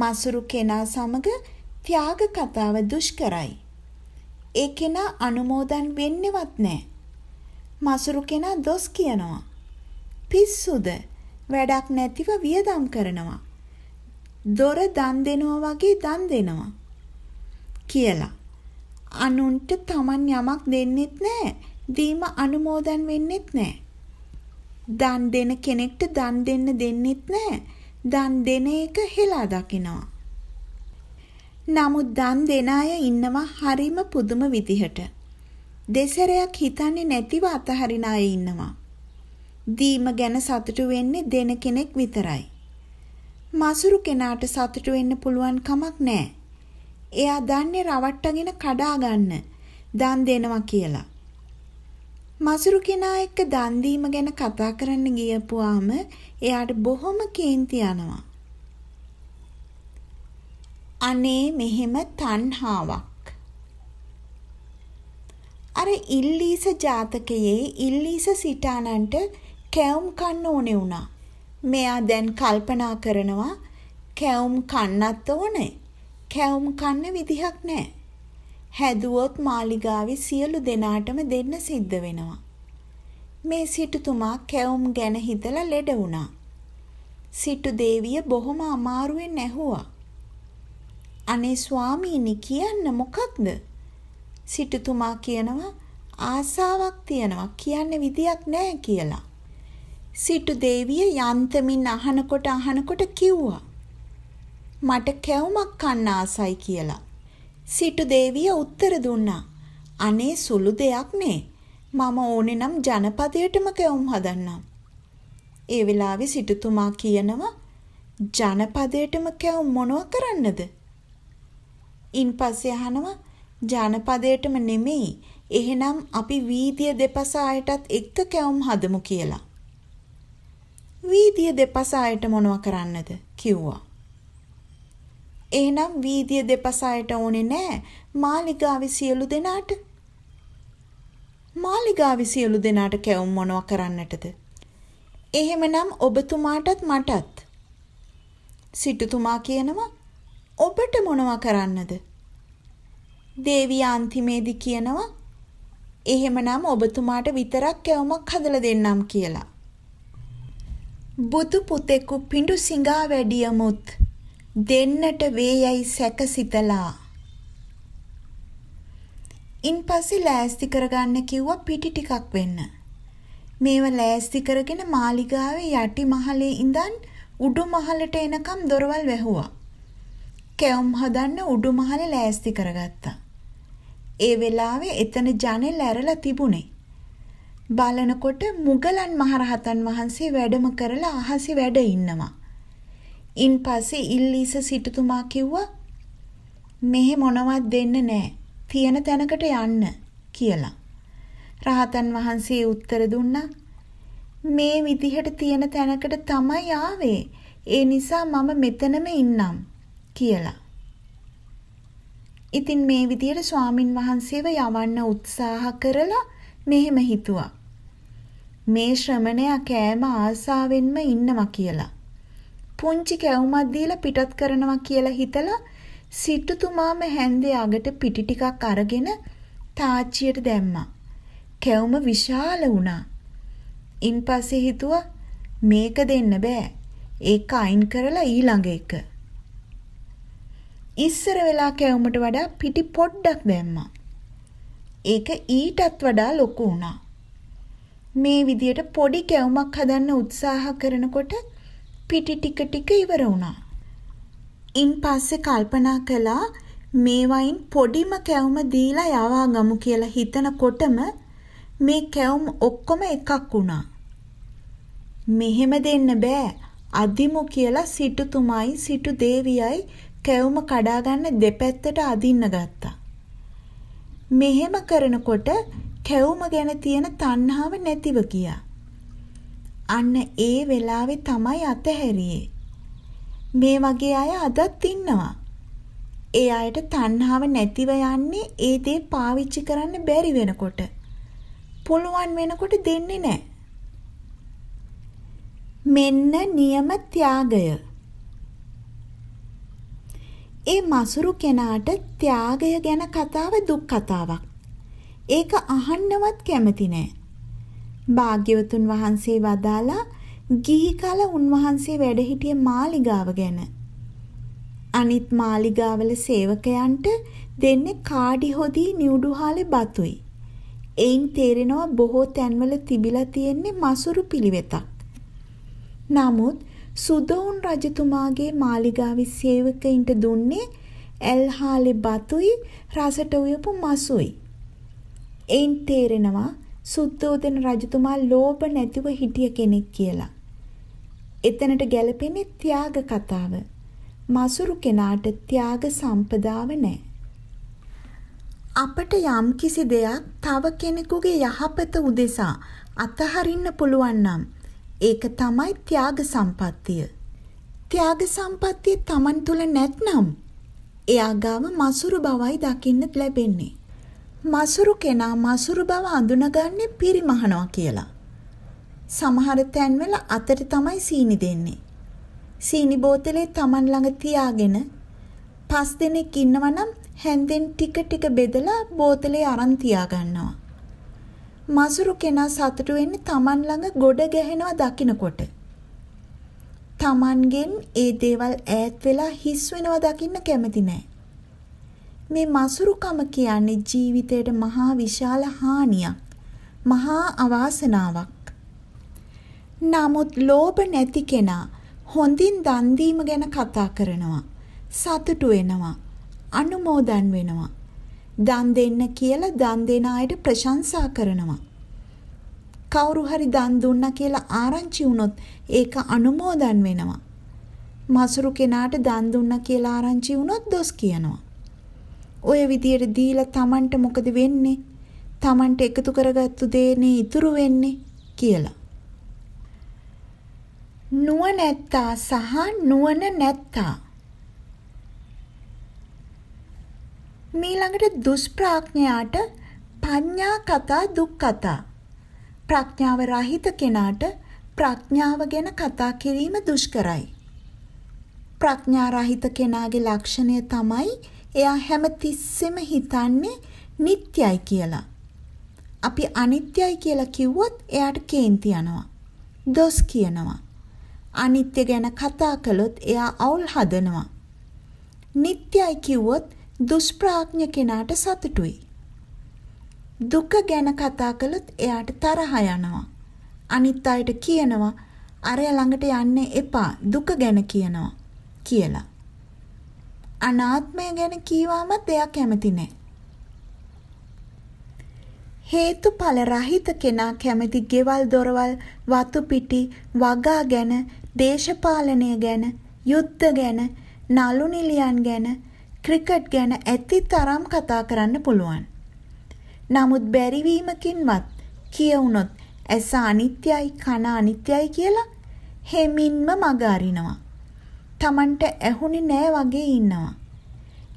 මසුරු කෙනා සමග ත්‍යාග කතාව දුෂ්කරයි. ඒ කෙනා අනුමෝදන් වෙන්නේවත් නැහැ. මසුරු කෙනා දොස් කියනවා. පිස්සුද වැඩක් නැතිව වියදම් කරනවා. දොර දන් දෙනවා වගේ දන් දෙනවා. කියලා. අනුන්ට Taman යමක් දෙන්නෙත් නැහැ. දීම අනුමෝදන් වෙන්නෙත් නැහැ. දන් දෙන කෙනෙක්ට දන් දෙන්න දෙන්නෙත් නැහැ. දන් දෙන එක හෙලා දකිනවා. නමුත් දන් දෙන අය ඉන්නවා හරිම පුදුම විදිහට. දෙසරයක් හිතන්නේ නැතිව අතහරින අය ඉන්නවා. දීම ගැන සතුටු වෙන්නේ දෙන කෙනෙක් විතරයි. මසුරු කෙනාට සතුටු වෙන්න පුළුවන් කමක් නැහැ. එයා දන්නේ රවට්ටගෙන කඩා ගන්න. දන් දෙනවා කියලා. මසුරු කෙනා එක්ක දන් දීම ගැන කතා කරන්න ගියපුවාම එයාට බොහොම කේන්ති යනවා. අනේ මෙහෙම තණ්හාවක්. අර ඉල්ලීස ජාතකයේ ඉල්ලීස සිටානන්ට කැවුම් කන්න ඕනේ වුණා. මෙයා දැන් කල්පනා කරනවා කැවුම් කන්නත් ඕනේ. කැවුම් කන්න විදිහක් නැහැ. හැදුවොත් මාලිගාවේ සියලු දෙනාටම දෙන්න සිද්ධ වෙනවා. මේ සිටුතුමා කැවුම් ගැන හිතලා ලෙඩ වුණා. සිටු දේවිය බොහොම අමාරුවෙන් ඇහුවා. අනේ ස්වාමීනි කියන්න මොකක්ද? සිටුතුමා කියනවා ආසාවක් තියනවා කියන්න විදියක් නැහැ කියලා. සිටු දේවිය යන්තමින් අහනකොට අහනකොට කිව්වා. මට කැවුමක් කන්න ආසයි කියලා. සිටු දේවිය උත්තර දුන්නා. අනේ සුළු දෙයක් නේ. මම ඕනේ නම් ජනපදයටම කැවුම් හදන්නම්. ඒ වෙලාවේ සිටුතුමා කියනවා ජනපදයටම කැවුම් මොනව කරන්නද? ඉන්පස්සේ අහනවා ජනපදයටම නෙමෙයි. එහෙනම් අපි වීදිය දෙපසායටත් එක්ක කැවුම් හදමු කියලා. වීදිය දෙපසායට මොනව කරන්නද කිව්වා. එහෙනම් වීදිය දෙපසයට ඕනේ නෑ. මාලිගාවේ සියලු දෙනාට මාලිගාවේ සියලු දෙනාට කැවුම් මොනවා කරන්නටද? එහෙමනම් ඔබතුමාටත් මටත් සිටුතුමා කියනවා ඔබට මොනවා කරන්නද? දේවිය අන්තිමේදී කියනවා එහෙමනම් ඔබතුමාට විතරක් කැවුමක් හදලා දෙන්නම් කියලා. බුදු පුතෙකු පිඬු සිඟා වැඩියමුත් දෙන්නට වේයයි සැකසිතලා ඉන්පස්සේ ලෑස්ති කරගන්න කිව්වා පිටි ටිකක් වෙන්න. මේව ලෑස්ති කරගෙන මාලිගාවේ යටි මහලේ ඉඳන් උඩු මහලට එනකම් දොරවල් වැහුවා. කැවුම් හදන්න උඩු මහලේ ලෑස්ති කරගත්තා. ඒ වෙලාවේ එතන ජනෙල් ඇරලා තිබුණේ. බලනකොට මුගලන් මහරහතන් වහන්සේ වැඩම කරලා අහසි වැඩ ඉන්නවා. ඉන් පස්සේ ඉල්ලීස සිටුතුමා කිව්වා මෙහෙ මොනවත් දෙන්න නෑ. තියෙන තැනකට යන්න කියලා. රහතන් වහන්සේ උත්තර දුන්නා මේ විදිහට තියෙන තැනකට තමයි ආවේ. ඒ නිසා මම මෙතනම ඉන්නම් කියලා. ඉතින් මේ විදිහට ස්වාමින් වහන්සේව යවන්න උත්සාහ කරලා මෙහෙම හිතුවා. මේ ශ්‍රමණයා කෑම ආසාවෙන්ම ඉන්නවා කියලා. පුංචි කැවුමක් දීලා පිටත් කරනවා කියලා හිතලා සිටුතුමාම හැන්දේ අගට පිටි ටිකක් අරගෙන තාච්චියට දැම්මා. කැවුම විශාල වුණා. ඉන්පස්සේ හිතුවා මේක දෙන්න බෑ. ඒක අයින් කරලා ඊළඟ එක. ඉස්සර වෙලා කැවුමට වඩා පිටි පොඩ්ඩක් දැම්මා. ඒක ඊටත් වඩා ලොකු වුණා. මේ විදියට පොඩි කැවුමක් හදන්න උත්සාහ කරනකොට පිටි ටික ටික ඉවර වුණා. ඉන් පස්සේ කල්පනා කළා මේ වයින් පොඩිම කැවුම දීලා යවා ගමු කියලා හිතනකොටම මේ කැවුම් ඔක්කොම එකක් වුණා. මෙහෙම දෙන්න බෑ. අදිමු කියලා සිටුතුමයි සිටු දේවියයි කැවුම කඩා ගන්න දෙපැත්තට අදින්න ගත්තා. මෙහෙම කරනකොට කැවුම ගැන තියෙන තණ්හාව නැතිව ගියා. අන්න ඒ වෙලාවේ තමයි අතහැරියේ. මේ වගේ අය අදත් ඉන්නවා. ඒ අයට තණ්හාව නැතිව යන්නේ ඒ දේ පාවිච්චි කරන්න බැරි වෙනකොට. පුළුවන් වෙනකොට දෙන්නේ නැහැ. මෙන්න નિયම ත්‍යාගය. ඒ මසුරු කෙනාට ත්‍යාගය ගැන කතාව දුක් කතාවක්. ඒක අහන්නවත් කැමති නෑ. භාග්‍යවතුන් වහන්සේ වදාලා ගිහි කල උන්වහන්සේ වැඩ හිටිය මාලිගාව ගැන අනිත් මාලිගාවල සේවකයන්ට දෙන්නේ කාඩි හොදී නිවුඩුහාලේ බතුයි. එයින් තේරෙනවා බොහෝ තැන්වල තිබිලා තියෙන්නේ මසුරු පිළිවෙතක්. නමුත් සුදෝන් රජතුමාගේ මාලිගාවේ සේවකයින්ට දුන්නේ ඇල්හාලේ බතුයි රසට උයපු මසුයි. එයින් තේරෙනවා සුද්ධෝදන රජතුමා ලෝභ නැතිව හිටිය කෙනෙක් කියලා. එතනට ගැලපෙන්නේ ත්‍යාග කතාව. මසුරු කෙනාට ත්‍යාග සම්පදාව නැහැ. අපට යම් කිසි දෙයක් තව කෙනෙකුගේ යහපත උදෙසා අතහරින්න පුළුවන් නම් ඒක තමයි ත්‍යාග සම්පත්තිය. ත්‍යාග සම්පත්තිය Taman තුල නැත්නම් එයා ගාව මසුරු බවයි දකින්න ලැබෙන්නේ. මසුරු කෙනා මසුරු බව අඳුනගන්නේ පිරිමහනවා කියලා. සමහර තැන්වල අතට තමයි සීනි දෙන්නේ. සීනි බෝතලේ Taman ළඟ තියාගෙන පස් දෙනෙක් ඉන්නවා නම් හැන්දෙන් ටික ටික බෙදලා බෝතලේ අරන් තියාගන්නවා. මසුරු කෙනා සතුටු වෙන්නේ Taman ළඟ ගොඩ ගැහෙනවා දකින්නකොට. Tamanගෙන් ඒ දේවල් ඈත් වෙලා හිස් වෙනවා දකින්න කැමති නැහැ. මේ මසුරුකම කියන්නේ ජීවිතයට මහා විශාල හානියක්. මහා අවාසනාවක්. නමුත් ලෝභ නැති කෙනා හොඳින් දන් දීම ගැන කතා කරනවා. සතුටු වෙනවා. අනුමෝදන් වෙනවා. දන් දෙන්න කියලා දන් දෙන අයට ප්‍රශංසා කරනවා. කවුරු හරි දන් දුන්නා කියලා ආරංචි වුණොත් ඒක අනුමෝදන් වෙනවා. මසුරු කෙනාට දන් දුන්නා කියලා ආරංචි වුණොත් දොස් කියනවා. ඔය විදියට දීලා Tamanට මොකද වෙන්නේ? Tamanට එකතු කරගත්තු දේනේ ඉතුරු වෙන්නේ කියලා. නුවණැත්තා සහ නුවණ නැත්තා මීළඟට දුෂ්ප්‍රඥයාට පඤ්ඤා කතා දුක් කතා ප්‍රඥාව රහිත කෙනාට ප්‍රඥාව ගැන කතා කිරීම දුෂ්කරයි ප්‍රඥා රහිත කෙනාගේ ලක්ෂණය තමයි එයා හැම තිස්සෙම හිතන්නේ නිට්යයි කියලා. අපි අනිත්‍යයි කියලා කිව්වොත් එයාට කේන්ති යනවා. දොස් කියනවා. අනිත්‍ය ගැන කතා කළොත් එයා අවුල් හදනවා. නිට්යයි කිව්වොත් දුෂ්ප්‍රාඥ කෙනාට සතුටුයි. දුක ගැන කතා කළොත් එයාට තරහ යනවා. අනිත් අයට කියනවා අරය ළඟට යන්න එපා දුක ගැන කියනවා කියලා. අනාත්මය ගැන කීවාමත් එයා කැමති නැහැ. හේතුඵල රහිත කෙනා කැමති ගෙවල් දොරවල් වතු පිටි වගා ගැන දේශපාලනය ගැන යුද්ධ ගැන නලු නිලියන් ගැන ක්‍රිකට් ගැන ඇති තරම් කතා කරන්න පුළුවන්. නමුත් බැරිවීමකින්වත් කියවුනොත් ඇස අනිත්‍යයි කන අනිත්‍යයි කියලා හෙමින්ම මග අරිනවා. Tamanට ඇහුනේ නෑ වගේ ඉන්නවා.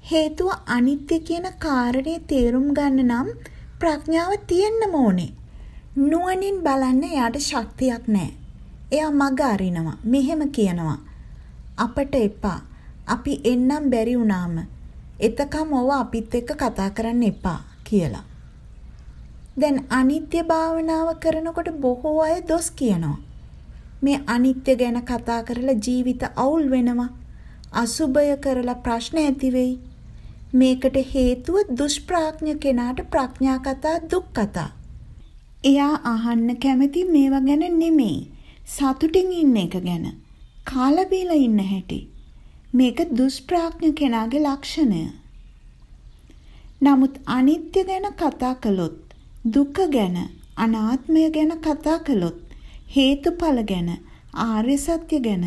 හේතුව අනිත්‍ය කියන කාරණේ තේරුම් ගන්න නම් ප්‍රඥාව තියෙන්න ඕනේ. නුවණින් බලන්න එයාට ශක්තියක් නෑ. එයා මග අරිනවා. මෙහෙම කියනවා. අපට එපා. අපි එන්නම් බැරි වුණාම එතකම ඕව අපිත් එක්ක කතා කරන්න එපා කියලා. දැන් අනිත්‍ය භාවනාව කරනකොට බොහෝ අය දොස් කියනවා. මේ අනිත්‍ය ගැන කතා කරලා ජීවිත අවුල් වෙනවා. අසුබය කරලා ප්‍රශ්න ඇති වෙයි. මේකට හේතුව දුෂ්ප්‍රඥ කෙනාට ප්‍රඥා කතා දුක් කතා. එයා අහන්න කැමති මේවා ගැන නෙමෙයි. සතුටින් ඉන්න එක ගැන. කාලා බීලා ඉන්න හැටි. මේක දුෂ්ප්‍රඥ කෙනාගේ ලක්ෂණය. නමුත් අනිත්‍ය ගැන කතා කළොත් දුක ගැන අනාත්මය ගැන කතා කළොත් හේතුඵල ගැන ආර්ය සත්‍ය ගැන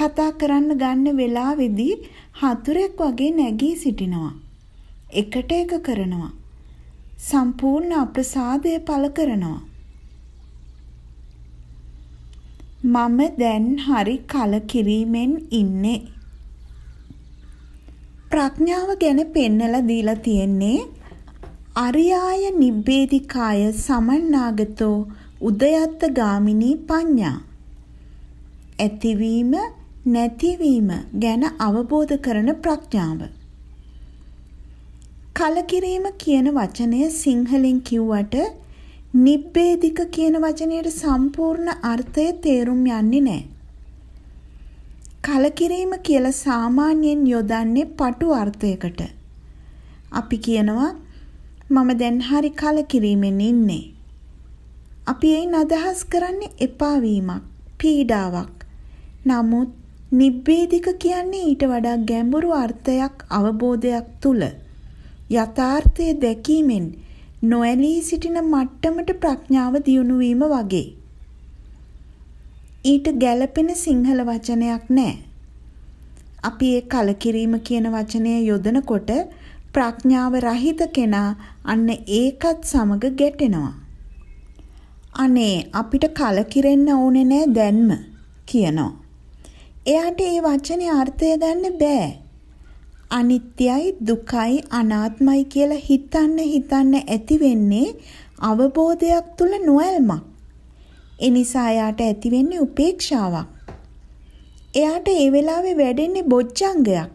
කතා කරන්න ගන්න වෙලාවේදී හතුරෙක් වගේ නැගී සිටිනවා. එකට එක කරනවා. සම්පූර්ණ අප්‍රසාදය පළ කරනවා. මම දැන් හරි කලකිරීමෙන් ඉන්නේ. ප්‍රඥාව ගැන පෙන්නලා දීලා තියෙන්නේ අරියාය නිබ්බේධිකාය සමන්නාගතෝ උදයත්ත ගාමිනී පඤ්ඤා ඇතිවීම නැතිවීම ගැන අවබෝධ කරන ප්‍රඥාව කලකිරීම කියන වචනය සිංහලෙන් කිව්වට නිබ්බේධික කියන වචනයට සම්පූර්ණ අර්ථය තේරුම් යන්නේ නැහැ. කලකිරීම කියලා සාමාන්‍යයෙන් යොදන්නේ පටු අර්ථයකට. අපි කියනවා මම දැන් හරි කලකිරීමෙන් ඉන්නේ. අපි එයින් අදහස් කරන්නේ එපා වීමක්, පීඩාවක්. නමුත් නිබ්බේධික කියන්නේ ඊට වඩා ගැඹුරු අර්ථයක් අවබෝධයක් තුල යථාර්ථය දැකීමෙන් නොඇලී සිටින මට්ටමට ප්‍රඥාව දියුණු වීම වගේ. ඊට ගැළපෙන සිංහල වචනයක් නැහැ. අපි ඒ කලකිරීම කියන වචනය යොදනකොට ප්‍රඥාව රහිත කෙනා අන්න ඒකත් සමග ගැටෙනවා. අනේ අපිට කලකිරෙන්න ඕනේ නෑ දැන්ම කියනවා. එයාට ඒ වචනේ අර්ථය ගන්න බෑ. අනිත්‍යයි දුකයි අනාත්මයි කියලා හිතන්න හිතන්න ඇති වෙන්නේ අවබෝධයක් තුල නොඇල්මක්. ඒ නිසා එයාට ඇති වෙන්නේ උපේක්ෂාවක්. එයාට ඒ වෙලාවේ වැඩෙන්නේ බොජ්ජංගයක්.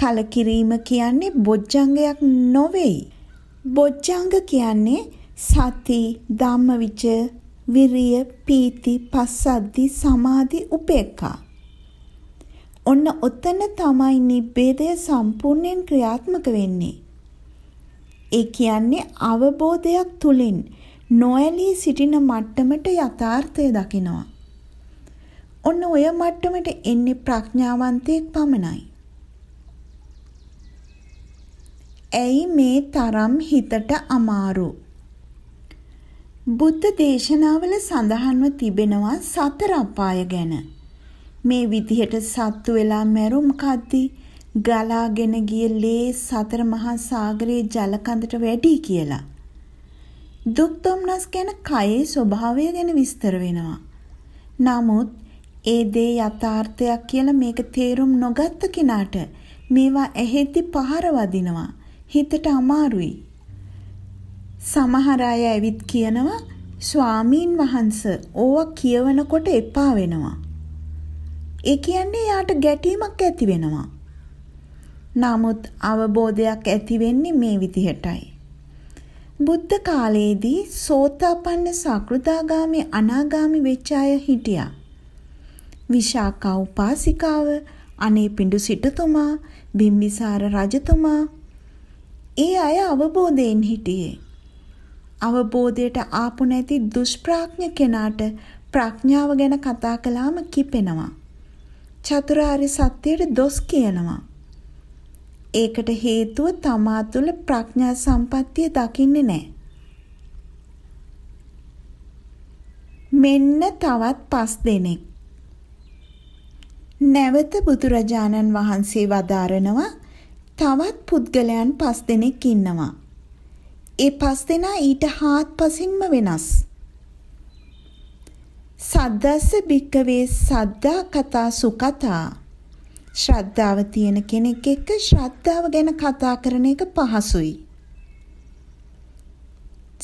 කලකිරීම කියන්නේ බොජ්ජංගයක් නොවේයි. බොජ්ජංග කියන්නේ සති ධම්මවිචය විරිය පීති පස්සද්දි සමාධි උපේක්ඛා ඔන්න ඔතන තමයි නිබ්බේදය සම්පූර්ණයෙන් ක්‍රියාත්මක වෙන්නේ ඒ කියන්නේ අවබෝධයක් තුලින් නොඇලී සිටින මට්ටමට යථාර්ථය දකිනවා ඔන්න ඔය මට්ටමට එන්නේ ප්‍රඥාවන්තයෙක් පමණයි ඇයි මේ තරම් හිතට අමාරු බුද්ධ දේශනාවල සඳහන්ව තිබෙනවා සතර අපාය ගැන. මේ විදිහට සත්තු වෙලා මැරුම් කද්දි ගලාගෙන ගිය ලේ සතර මහා සාගරයේ ජල කඳට වැඩි කියලා. දුක් දුම්නස් ගැන කයේ ස්වභාවය ගැන විස්තර වෙනවා. නමුත් ඒ දේ යථාර්ථයක් කියලා මේක තේරුම් නොගත්ත කෙනාට මේවා ඇහෙද්දි පහර වදිනවා. හිතට අමාරුයි. සමහර අය ඇවිත් කියනවා ස්වාමීන් වහන්ස ඕවා කියවනකොට එපා වෙනවා. ඒ කියන්නේ යාට ගැටීමක් ඇති වෙනවා. නමුත් අවබෝධයක් ඇති වෙන්නේ මේ විදිහටයි. බුද්ධ කාලයේදී සෝතාපන්න සකෘදාගාමි අනාගාමි වෙච්ච අය හිටියා. විශාකා උපාසිකාව, අනේ පිඬු සිටුතුමා, බිම්බිසාර රජතුමා ඒ අය අවබෝධයෙන් හිටියේ. අවබෝධයට ආපු නැති දුෂ්ප්‍රඥ කෙනාට ප්‍රඥාව ගැන කතා කළාම කිපෙනවා. චතුරාර්ය සත්‍යයට දොස් කියනවා. ඒකට හේතුව තමා තුළ ප්‍රඥා සම්පත්තිය දකින්නේ නැහැ. මෙන්න තවත් පස් දෙනෙක්. නැවත බුදුරජාණන් වහන්සේ වදාරනවා තවත් පුද්ගලයන් පස් දෙනෙක් ඉන්නවා. ඒ පස් දෙනා ඊට හාත්පසින්ම වෙනස්. සද්දස්ස භික්කවේ සද්දා කතා සුකතා. ශ්‍රද්ධාව තියෙන කෙනෙක් එක්ක ශ්‍රද්ධාව ගැන කතා කරන එක පහසුයි.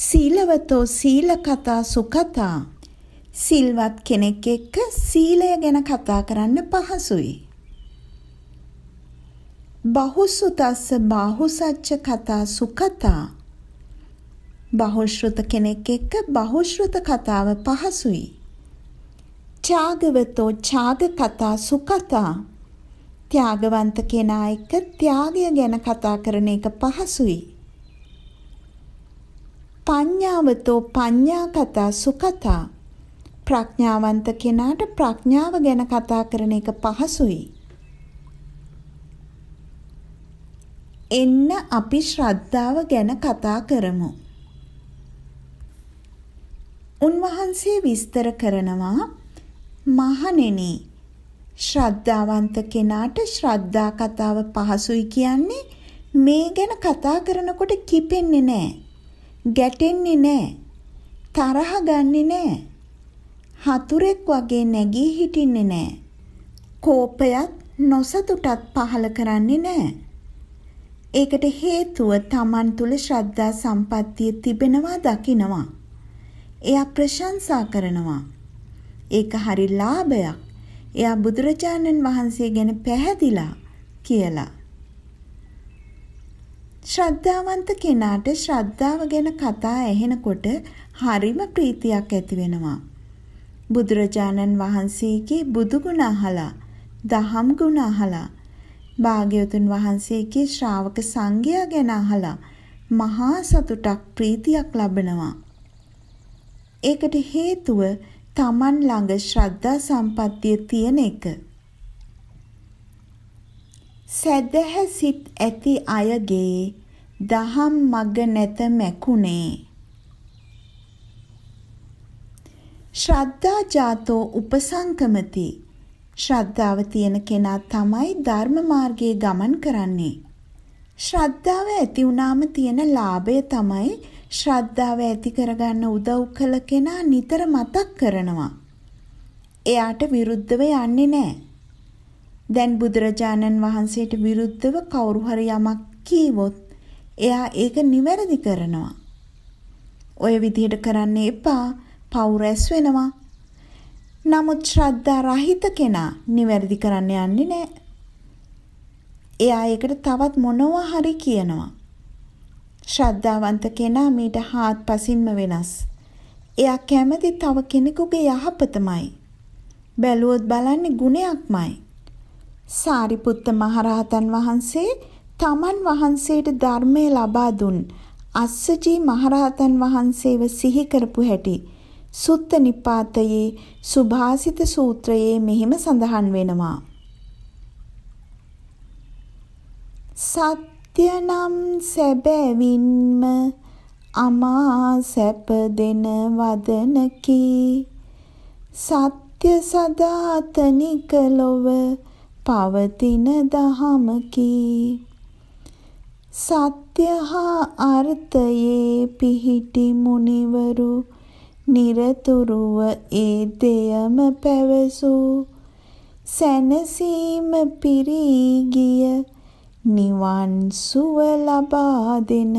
සීලවතෝ සීල කතා සුකතා. සිල්වත් කෙනෙක් එක්ක සීලය ගැන කතා කරන්න පහසුයි. බහුසුතස්ස බාහුසච්ච කතා සුකතා බහුශ්‍රත කෙනෙක් එක්ක බහුශ්‍රත කතාව පහසුයි. ත්‍යාගවතෝ ත්‍යාග කතා සුකතා. ත්‍යාගවන්ත කෙනා එක්ක ත්‍යාගය ගැන කතා කරන එක පහසුයි. පඤ්ඤාවතෝ පඤ්ඤා කතා සුකතා. ප්‍රඥාවන්ත කෙනාට ප්‍රඥාව ගැන කතා කරන එක පහසුයි. එන්න අපි ශ්‍රද්ධාව ගැන කතා කරමු. උන්වහන්සේ විස්තර කරනවා මහණෙනි ශ්‍රද්ධාවන්ත කෙනාට ශ්‍රද්ධා කතාව පහසුයි කියන්නේ මේ ගැන කතා කරනකොට කිපෙන්නේ නැහැ. ගැටෙන්නේ නැහැ. තරහ ගන්නෙ නැහැ. හතුරෙක් වගේ නැගී හිටින්නේ නැහැ. කෝපයත් නොසතුටත් පහල කරන්නේ නැහැ. ඒකට හේතුව Taman තුල ශ්‍රද්ධා සම්පත්තිය තිබෙනවා දකිනවා. එයා ප්‍රශංසා කරනවා. ඒක හරි ලාභයක්. එයා බුදුරජාණන් වහන්සේ ගැන පැහැදිලා කියලා. ශ්‍රද්ධාවන්ත කෙනාට ශ්‍රද්ධාව ගැන කතා ඇහෙනකොට හරිම ප්‍රීතියක් ඇති වෙනවා. බුදුරජාණන් වහන්සේගේ බුදුගුණ අහලා, දහම් ගුණ අහලා, භාග්‍යවතුන් වහන්සේගේ ශ්‍රාවක සංඝයා ගැන අහලා මහා සතුටක් ප්‍රීතියක් ලබනවා. ඒකට හේතුව Taman ළඟ ශ්‍රද්ධා සම්පත්තිය තියෙන එක. සැදැහැ සිත් ඇති අයගේ දහම් මග නැත මැකුණේ. ශ්‍රද්ධා ජාතෝ උපසංකමති. ශ්‍රද්ධාව තියෙන කෙනා තමයි ධර්ම මාර්ගයේ ගමන් කරන්නේ. ශ්‍රද්ධාව ඇති වුණාම තියෙන ලාභය තමයි ශ්‍රද්ධාව ඇති කරගන්න උදව් කළ කෙනා නිතර මතක් කරනවා. එයාට විරුද්ධව යන්නේ නැහැ. දැන් බුදුරජාණන් වහන්සේට විරුද්ධව කවුරු හරි යමක් කීවොත් එයා ඒක නිවැරදි කරනවා. ඔය විදිහට කරන්න එපා. පව් රැස් වෙනවා. නමුත් ශ්‍රද්ධා රහිත කෙනා නිවැරදි කරන්න යන්නේ නැහැ. එයා ඒකට තවත් මොනවා හරි කියනවා. ශ්‍රද්ධාවන්ත කෙනා මීට හාත්පසින්ම වෙනස්. එයා කැමති තව කෙනෙකුගේ යහපතමයි. බැලුවොත් බලන්නේ ගුණයක්මයි. සාරිපුත්ත මහරහතන් වහන්සේ තමන් වහන්සේට ධර්මය ලබා දුන් අස්සජී මහරහතන් වහන්සේව සිහි කරපු හැටි සුත්ත නිපාතයේ සුභාසිත සූත්‍රයේ මෙහිම සඳහන් වෙනවා. සත් නিত্য නම් සැබවින්ම අමා සැප දෙන වදනකි සත්‍ය සදාතනික ලොව පවතින දහමකි සත්‍ය හා අර්ථයේ පිහිටි මුනිවරු নিরතුරුව ඒ දෙයම පැවසූ සැනසීම පිරී ගිය නිවන් සුව ලබා දෙන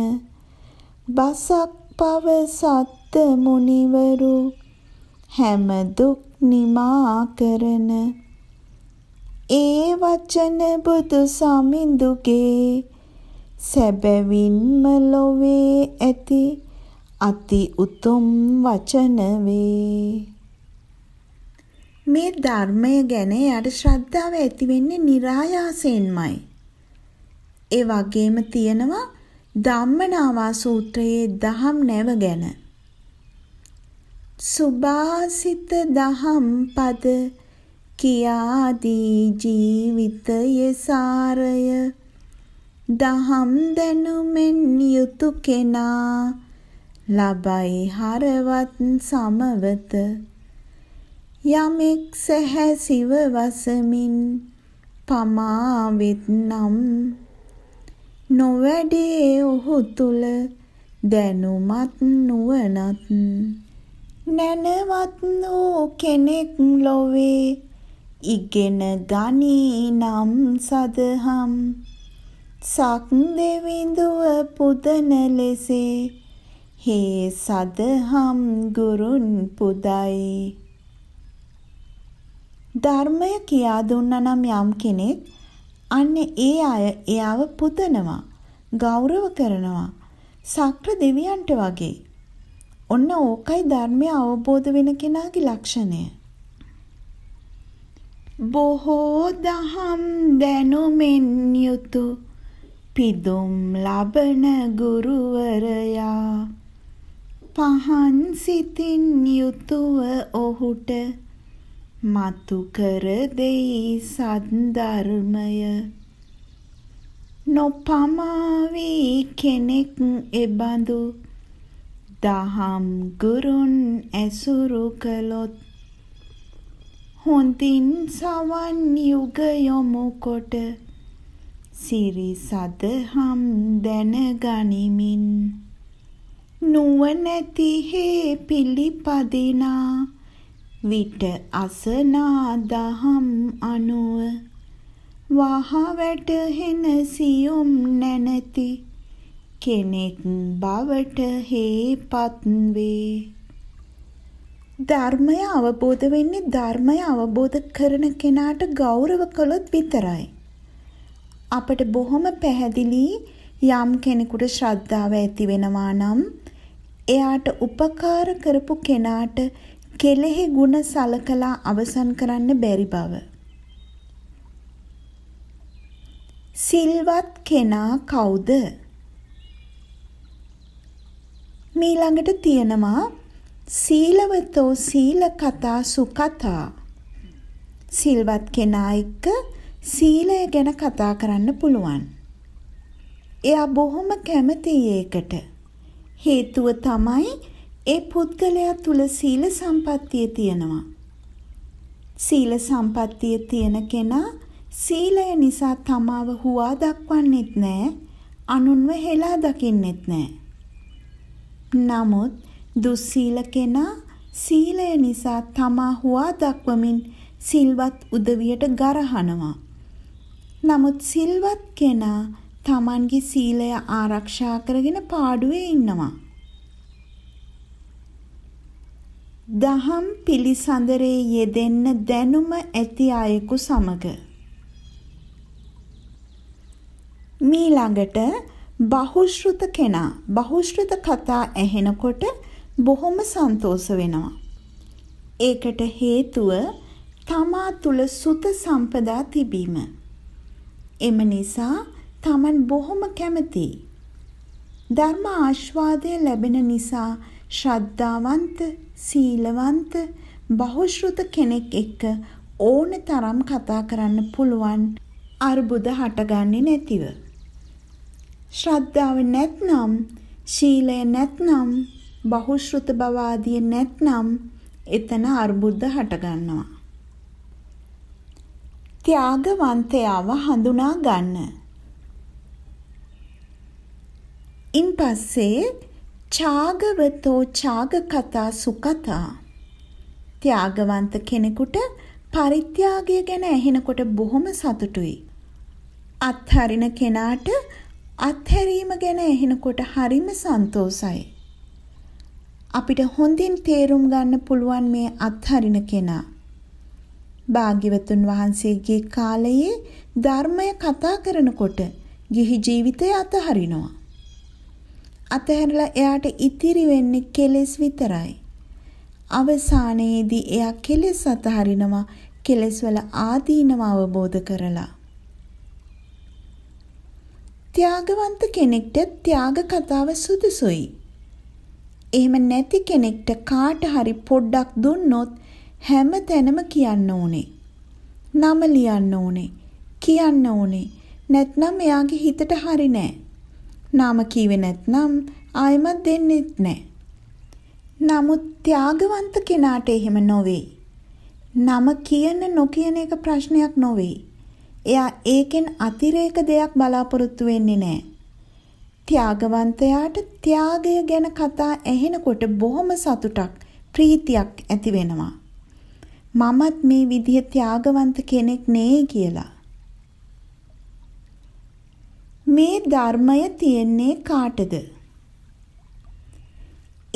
බසක් පවසත් මුනිවරු හැම දුක් නිමා කරන ඒ වචන බුදු සමිඳුගේ සැබවින්ම ලොවේ ඇති අති උතුම් වචන වේ මේ ධර්මය ගැන යට ශ්‍රද්ධාව ඇති වෙන්නේ નિરાයාසයෙන්මයි ඒ වගේම තියෙනවා ධම්මනාවා සූත්‍රයේ දහම් නැව ගැන. සුභාසිත දහම් පද කියාදී ජීවිතයේ සාරය දහම් දැනුමෙන් යුතු කෙනා ලබයි හරවත් සමවත යමෙක් සැහැසිව වසමින් පමාවෙත් නම් නොවැඩේ ඔහු තුල දැනුමත් නුවණත් නැනවත් වූ කෙනෙක් ලොවේ ඉගෙන ගනී නම් සදහම් සක් දෙවිඳුව පුදන ලෙසේ හේ සදහම් ගුරුන් පුදයි ධර්මය කියා දුන්නා නම් යම් කෙනෙක් අන්න ඒ අය එයාව පුදනවා, ගෞරව කරනවා. සක්‍ර දෙවියන්ට වගේ. ඔන්න ඕකයි ධර්මය අවබෝධ වෙන කෙනාගේ ලක්ෂණය. බොහෝ දහම් දැනුමෙන් යුතු පිදුම් ලබන ගුරුවරයා පහන් සිතින් යුතුව ඔහුට මතු කර දෙයි සද්ධර්මය නොපමාවි කෙනෙක් එබඳු දහම් ගුරුන් ඇසුරු කළොත් හොඳින් සවන් යුග යොමු කොට සිරි සදහම් දැනගනිමින් නුවණැති හේ පිළිපදිනා විට අසනා දහම් අනුව වහවැට හෙන සියුම් නැනති කෙනෙක් බවට හේපත් වේ ධර්මය අවබෝධ වෙන්නේ ධර්මය අවබෝධ කරන කෙනාට ගෞරව කළොත් විතරයි අපට බොහොම පැහැදිලි යම් කෙනෙකුට ශ්‍රද්ධාව ඇති වෙනවා නම් එයාට උපකාර කරපු කෙනාට කෙලෙහි ಗುಣ සලකලා අවසන් කරන්න බැරි බව. සිල්වත් කෙනා කවුද? මීළඟට තියෙනවා සීලවතෝ සීල කතා සුකතා. සිල්වත් කෙනා එක්ක සීලය ගැන කතා කරන්න පුළුවන්. එයා බොහොම කැමතියි ඒකට. හේතුව තමයි ඒ පුද්ගලයා තුල සීල සම්පත්තිය තියෙනවා. සීල සම්පත්තිය තියෙන කෙනා සීලය නිසා තමාව හුවා දක්වන්නෙත් නෑ, අනුන්ව හෙලා දකින්නෙත් නෑ. නමුත් දුස්සීල කෙනා සීලය නිසා තමා හුවා දක්වමින් සිල්වත් උදවියට ගරහනවා. නමුත් සිල්වත් කෙනා තමන්ගේ සීලය ආරක්ෂා කරගෙන පාඩුවේ ඉන්නවා. දහම් පිළිසඳරේ යෙදෙන්න දැනුම ඇති අයෙකු සමග මීළඟට බහුශ්‍රృత කෙනා බහුශ්‍රృత කතා ඇහෙනකොට බොහොම සන්තෝෂ වෙනවා. ඒකට හේතුව තමා තුළ සුත සම්පදා තිබීම. එම නිසා තමන් බොහොම කැමතියි. ධර්ම ආශ්වාදය ලැබෙන නිසා ශ්‍රද්ධාවන්ත සීලවන්ත බහුශෘත කෙනෙක් එක්ක ඕන තරම් කතා කරන්න පුළුවන් අර්බුද හටගන්නේ නැතිව. ශ්‍රද්ධාව නැත්නම් ශීලය නැත්නම් බහුශෘත බව ආදී නැත්නම් එතන අර්බුද හටගන්නවා. ත්‍යාගවන්තයාව හඳුනා ගන්න. ඉන්පස්සේ චාගවතෝ චාගකතා සුකතා ත්‍යාගවන්ත කෙනෙකුට පරිත්‍යාගය ගැන ඇහෙනකොට බොහොම සතුටුයි. අත්හරින කෙනාට අත්හැරීම ගැන ඇහෙනකොට හරිම සන්තෝසයි. අපිට හොඳින් තේරුම් ගන්න පුළුවන් මේ අත්හරින කෙනා. භාග්‍යවතුන් වහන්සේගේ කාලයේ ධර්මය කතා කරනකොට ගිහි ජීවිතය අතහරිනවා. අතහැරලා එයාට ඉතිරි වෙන්නේ කෙලෙස් විතරයි. අවසානයේදී එයා කෙලෙස් අතහරිනවා කෙලෙස් වල ආදීනව අවබෝධ කරලා. ත්‍යාගවන්ත කෙනෙක්ට ත්‍යාග කතාව සුදුසුයි. එහෙම නැති කෙනෙක්ට කාට හරි පොඩ්ඩක් දුන්නොත් හැම තැනම කියන්න ඕනේ. නම ලියන්න ඕනේ. කියන්න ඕනේ. නැත්නම් එයාගේ හිතට හරි නෑ. නාම කීවේ නැත්නම් ආයෙමත් දෙන්නෙත් නැහැ. නමුත් ත්‍යාගවන්ත කෙනාට එහෙම නොවේ. නම කියන නොකියන එක ප්‍රශ්නයක් නොවේ. එයා ඒකෙන් අතිරේක දෙයක් බලාපොරොත්තු වෙන්නේ නැහැ. ත්‍යාගවන්තයාට ත්‍යාගය ගැන කතා ඇහෙනකොට බොහොම සතුටක් ප්‍රීතියක් ඇති වෙනවා. මමත් මේ විදිහ ත්‍යාගවන්ත කෙනෙක් නේ කියලා. මේ ධර්මය තියෙන්නේ කාටද?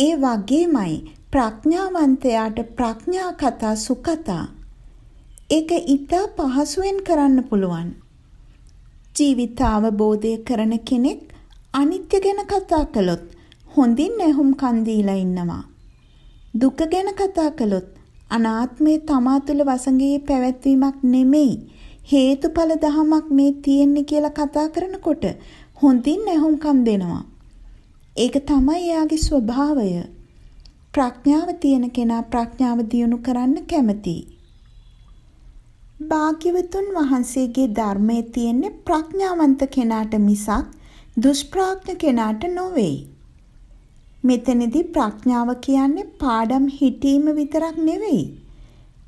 ඒ වගේමයි ප්‍රඥාවන්තයාට ප්‍රඥා කතා සුකතා. ඒක ඉතා පහසුවෙන් කරන්න පුළුවන්. ජීවිත අවබෝධය කරන කෙනෙක් අනිත්‍ය ගැන කතා කළොත් හොඳින් ඇහුම්කන් දීලා ඉන්නවා. දුක ගැන කතා කළොත් අනාත්මය තමා තුළ වසඟයේ පැවැත්වීමක් නෙමෙයි හේතුඵල ධමයක් මේ තියෙන්නේ කියලා කතා කරනකොට හොඳින් ඇහුම්කම් දෙනවා. ඒක තමයි එයාගේ ස්වභාවය. ප්‍රඥාව තියෙන කෙනා ප්‍රඥාව දියුණු කරන්න කැමතියි. භාග්‍යවතුන් වහන්සේගේ ධර්මයේ තියෙන ප්‍රඥාවන්ත කෙනාට මිසක් දුෂ්ප්‍රඥ කෙනාට නොවේයි. මෙතනදී ප්‍රඥාව කියන්නේ පාඩම් හිටීම විතරක් නෙවෙයි.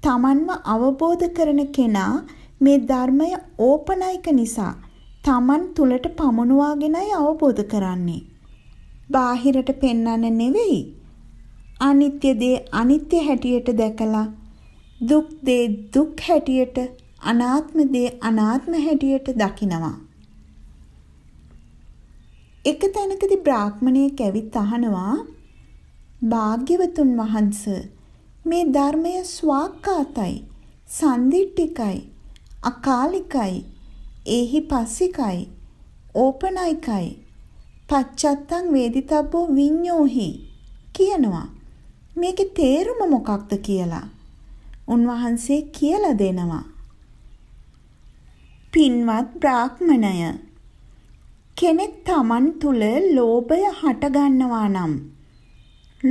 Tamanwa අවබෝධ කරන කෙනා මේ ධර්මය ඕපනයික නිසා Taman තුලට පමුණුවාගෙනයි අවබෝධ කරන්නේ. බාහිරට පෙන්වන්න නෙවෙයි. අනිත්‍ය දේ අනිත්‍ය හැටියට දැකලා දුක් දේ දුක් හැටියට අනාත්ම දේ අනාත්ම හැටියට දකිනවා. එක තැනකදී බ්‍රාහ්මණයෙක් ඇවිත් අහනවා භාග්‍යවතුන් වහන්ස මේ ධර්මය ස්වාක්කාතයි සන්දිට්ඨිකයි අකාලිකයි. ඒහි පස්සිකයි. ඕපනයිකයි. පච්චත්තං වේදිතබ්බෝ විඤ්ඤෝහි කියනවා. මේකේ තේරුම මොකක්ද කියලා. උන්වහන්සේ කියලා දෙනවා. පින්වත් බ්‍රාහ්මණය කෙනෙක් Taman තුල ලෝභය හටගන්නවා නම්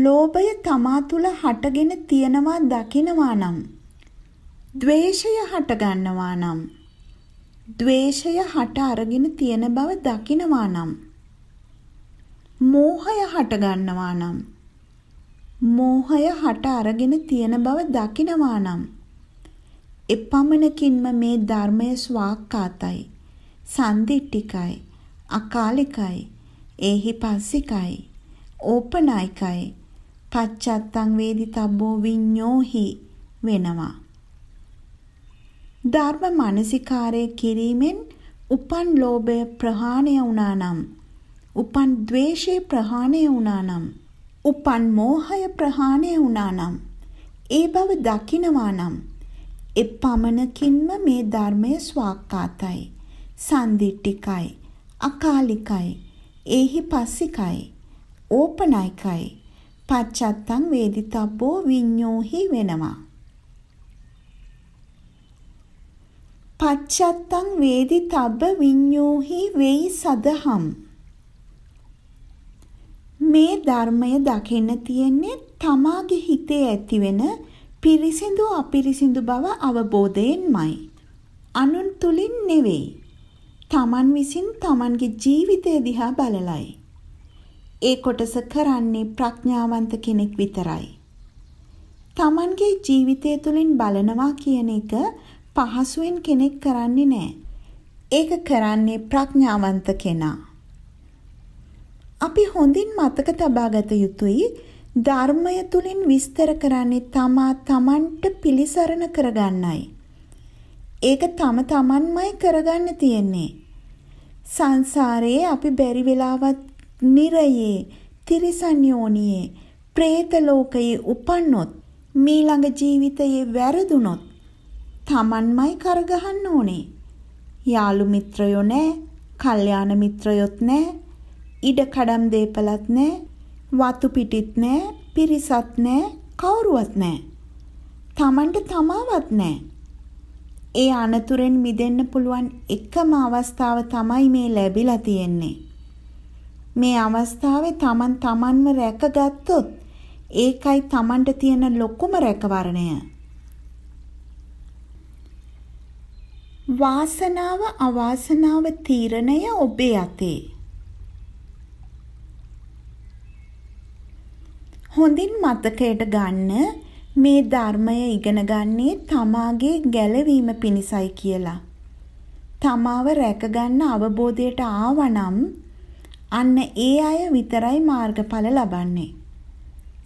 ලෝභය තමා තුල හටගෙන තියනවා දකිනවා නම් ද්වේෂය හටගන්නවා නම් ද්වේෂය හට අරගෙන තියෙන බව දකිනවා නම් මෝහය හටගන්නවා නම් මෝහය හට අරගෙන තියෙන බව දකිනවා නම් එපමණකින්ම මේ ධර්මය ස්වාක්කාතයි සන්දිට්ටිකයි අකාලිකයි ඒහි පස්සිකයි ඕපනයිකයි පච්චත්තං වේදි තබ්බෝ විඤ්ඤෝහි වෙනවා ධර්ම මානසිකාරය කිරීමෙන් උපන් ලෝභය ප්‍රහාණය වුණා නම් උපන් ද්වේෂය ප්‍රහාණය වුණා නම් උපන් මෝහය ප්‍රහාණය වුණා නම් ඒ බව දකිනවා නම් එපමණකින්ම මේ ධර්මය ස්වාක්කාතයි සන්දිට්ඨිකයි අකාලිකයි ඒහි පස්සිකයි ඕපනයිකයි පච්චත්තං වේදිතබ්බෝ විඤ්ඤෝහි වෙනවා පච්චත්තං වේදි තබ්බ විඤ්ඤෝහි වෙයි සදහම් මේ ධර්මය දකින්න තියෙන්නේ තමාගේ හිතේ ඇතිවෙන පිරිසිදු අපිරිසිදු බව අවබෝධයෙන්මයි අනුන් තුලින් නෙවෙයි තමන් විසින් තමන්ගේ ජීවිතය දිහා බලලයි ඒ කොටස කරන්නේ ප්‍රඥාවන්ත කෙනෙක් විතරයි තමන්ගේ ජීවිතය තුලින් බලනවා කියන එක පහසුවෙන් කෙනෙක් කරන්නේ නැහැ. ඒක කරන්නේ ප්‍රඥාවන්ත කෙනා. අපි හොඳින් මතක තබාගත යුතුයි ධර්මය තුලින් විස්තර කරන්නේ තමා තමන්ට පිළිසරණ කරගන්නයි. ඒක තම තමන්මයි කරගන්න තියෙන්නේ. සංසාරයේ අපි බැරි වෙලාවත් නිරයේ, තිරිසන් යෝනියේ, പ്രേත ලෝකයේ උපන්නොත්, මීළඟ ජීවිතයේ වැරදුනොත් Tamanmai කරගහන්න ඕනේ. යාළු මිත්‍රයෝ නැහැ, කල්යාණ මිත්‍රයොත් නැහැ, ඉඩකඩම් දීපලත් නැහැ, වතු පිටිත් නැහැ, පිරිසත් නැහැ, කවුරුවත් නැහැ. Tamanට තමාවත් නැහැ. ඒ අනතුරෙන් මිදෙන්න පුළුවන් එකම අවස්ථාව තමයි මේ ලැබිලා තියෙන්නේ. මේ අවස්ථාවේ Taman Tamanම රැකගත්තොත් ඒකයි Tamanට තියෙන ලොකුම රැකවරණය. වාසනාව අවාසනාව තීරණය ඔබේ අතේ. හොඳින් මතකයට ගන්න මේ ධර්මය ඉගෙන ගන්නේ තමාගේ ගැලවීම පිණිසයි කියලා. තමාව රැකගන්න අවබෝධයට ආවනම් අන්න ඒ අය විතරයි මාර්ගඵල ලබන්නේ.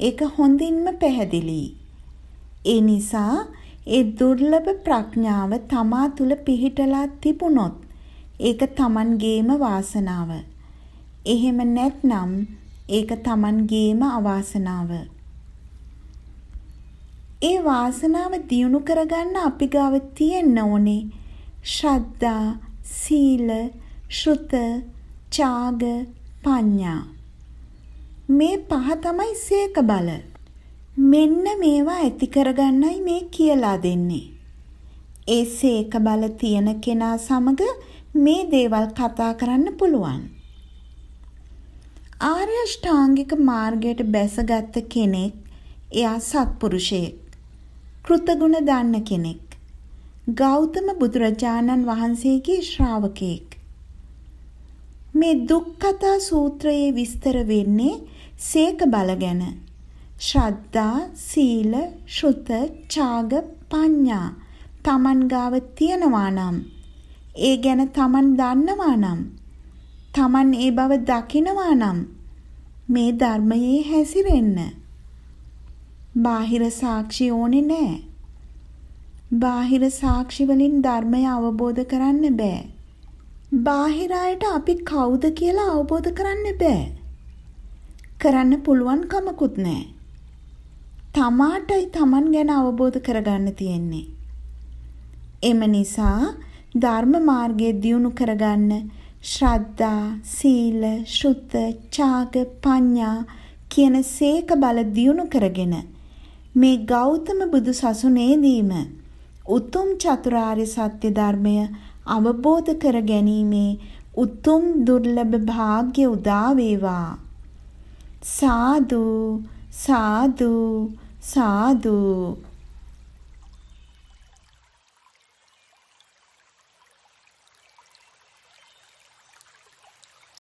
ඒක හොඳින්ම පැහැදිලියි. ඒ නිසා ඒ දුර්ලභ ප්‍රඥාව තමා තුල පිහිටලා තිබුණොත් ඒක තමන්ගේම වාසනාව. එහෙම නැත්නම් ඒක තමන්ගේම අවාසනාව. ඒ වාසනාව දියුණු කරගන්න අපි ගාව තියෙන්න ඕනේ ශ්‍රද්ධා, සීල, ශ්‍රුත, ඡාග, පඤ්ඤා. මේ පහ තමයි සීක බල. මෙන්න මේවා ඇති කරගන්නයි මේ කියලා දෙන්නේ. ඒ සේක බල තියෙන කෙනා සමග මේ දේවල් කතා කරන්න පුළුවන්. ආර්ය ෂ්ටාංගික මාර්ගයට බැසගත් කෙනෙක් එයා සත්පුරුෂයෙක්. කෘතගුණ දන්න කෙනෙක්. ගෞතම බුදුරජාණන් වහන්සේගේ ශ්‍රාවකයෙක්. මේ දුක්කතා සූත්‍රයේ විස්තර වෙන්නේ සේක බල ගැන. ශ්‍රද්ධා, සීල, ශ්‍රුත, ඡාග, පඤ්ඤා තමන් ගාව තියනවා නම් ඒ ගැන තමන් දන්නවා නම් තමන් ඒ බව දකිනවා නම් මේ ධර්මයේ හැසිරෙන්න. බාහිර සාක්ෂි ඕනේ නැහැ. බාහිර සාක්ෂි වලින් ධර්මය අවබෝධ කරන්න බෑ. බාහිර අයට අපි කවුද කියලා අවබෝධ කරන්න බෑ. කරන්න පුළුවන් කමකුත් නැහැ. තමාටයි Taman ගැන අවබෝධ කරගන්න තියෙන්නේ. එම නිසා ධර්ම මාර්ගයේ දියුණු කරගන්න ශ්‍රද්ධා, සීල, ශ්‍රුත, ඡාග, පඤ්ඤා කියන සීක බල දියුණු කරගෙන මේ ගෞතම බුදු සසුනේදීම උතුම් චතුරාර්ය සත්‍ය ධර්මය අවබෝධ කර ගැනීමේ උතුම් දුර්ලභ භාග්‍ය උදා වේවා සාදු සාදු సాధు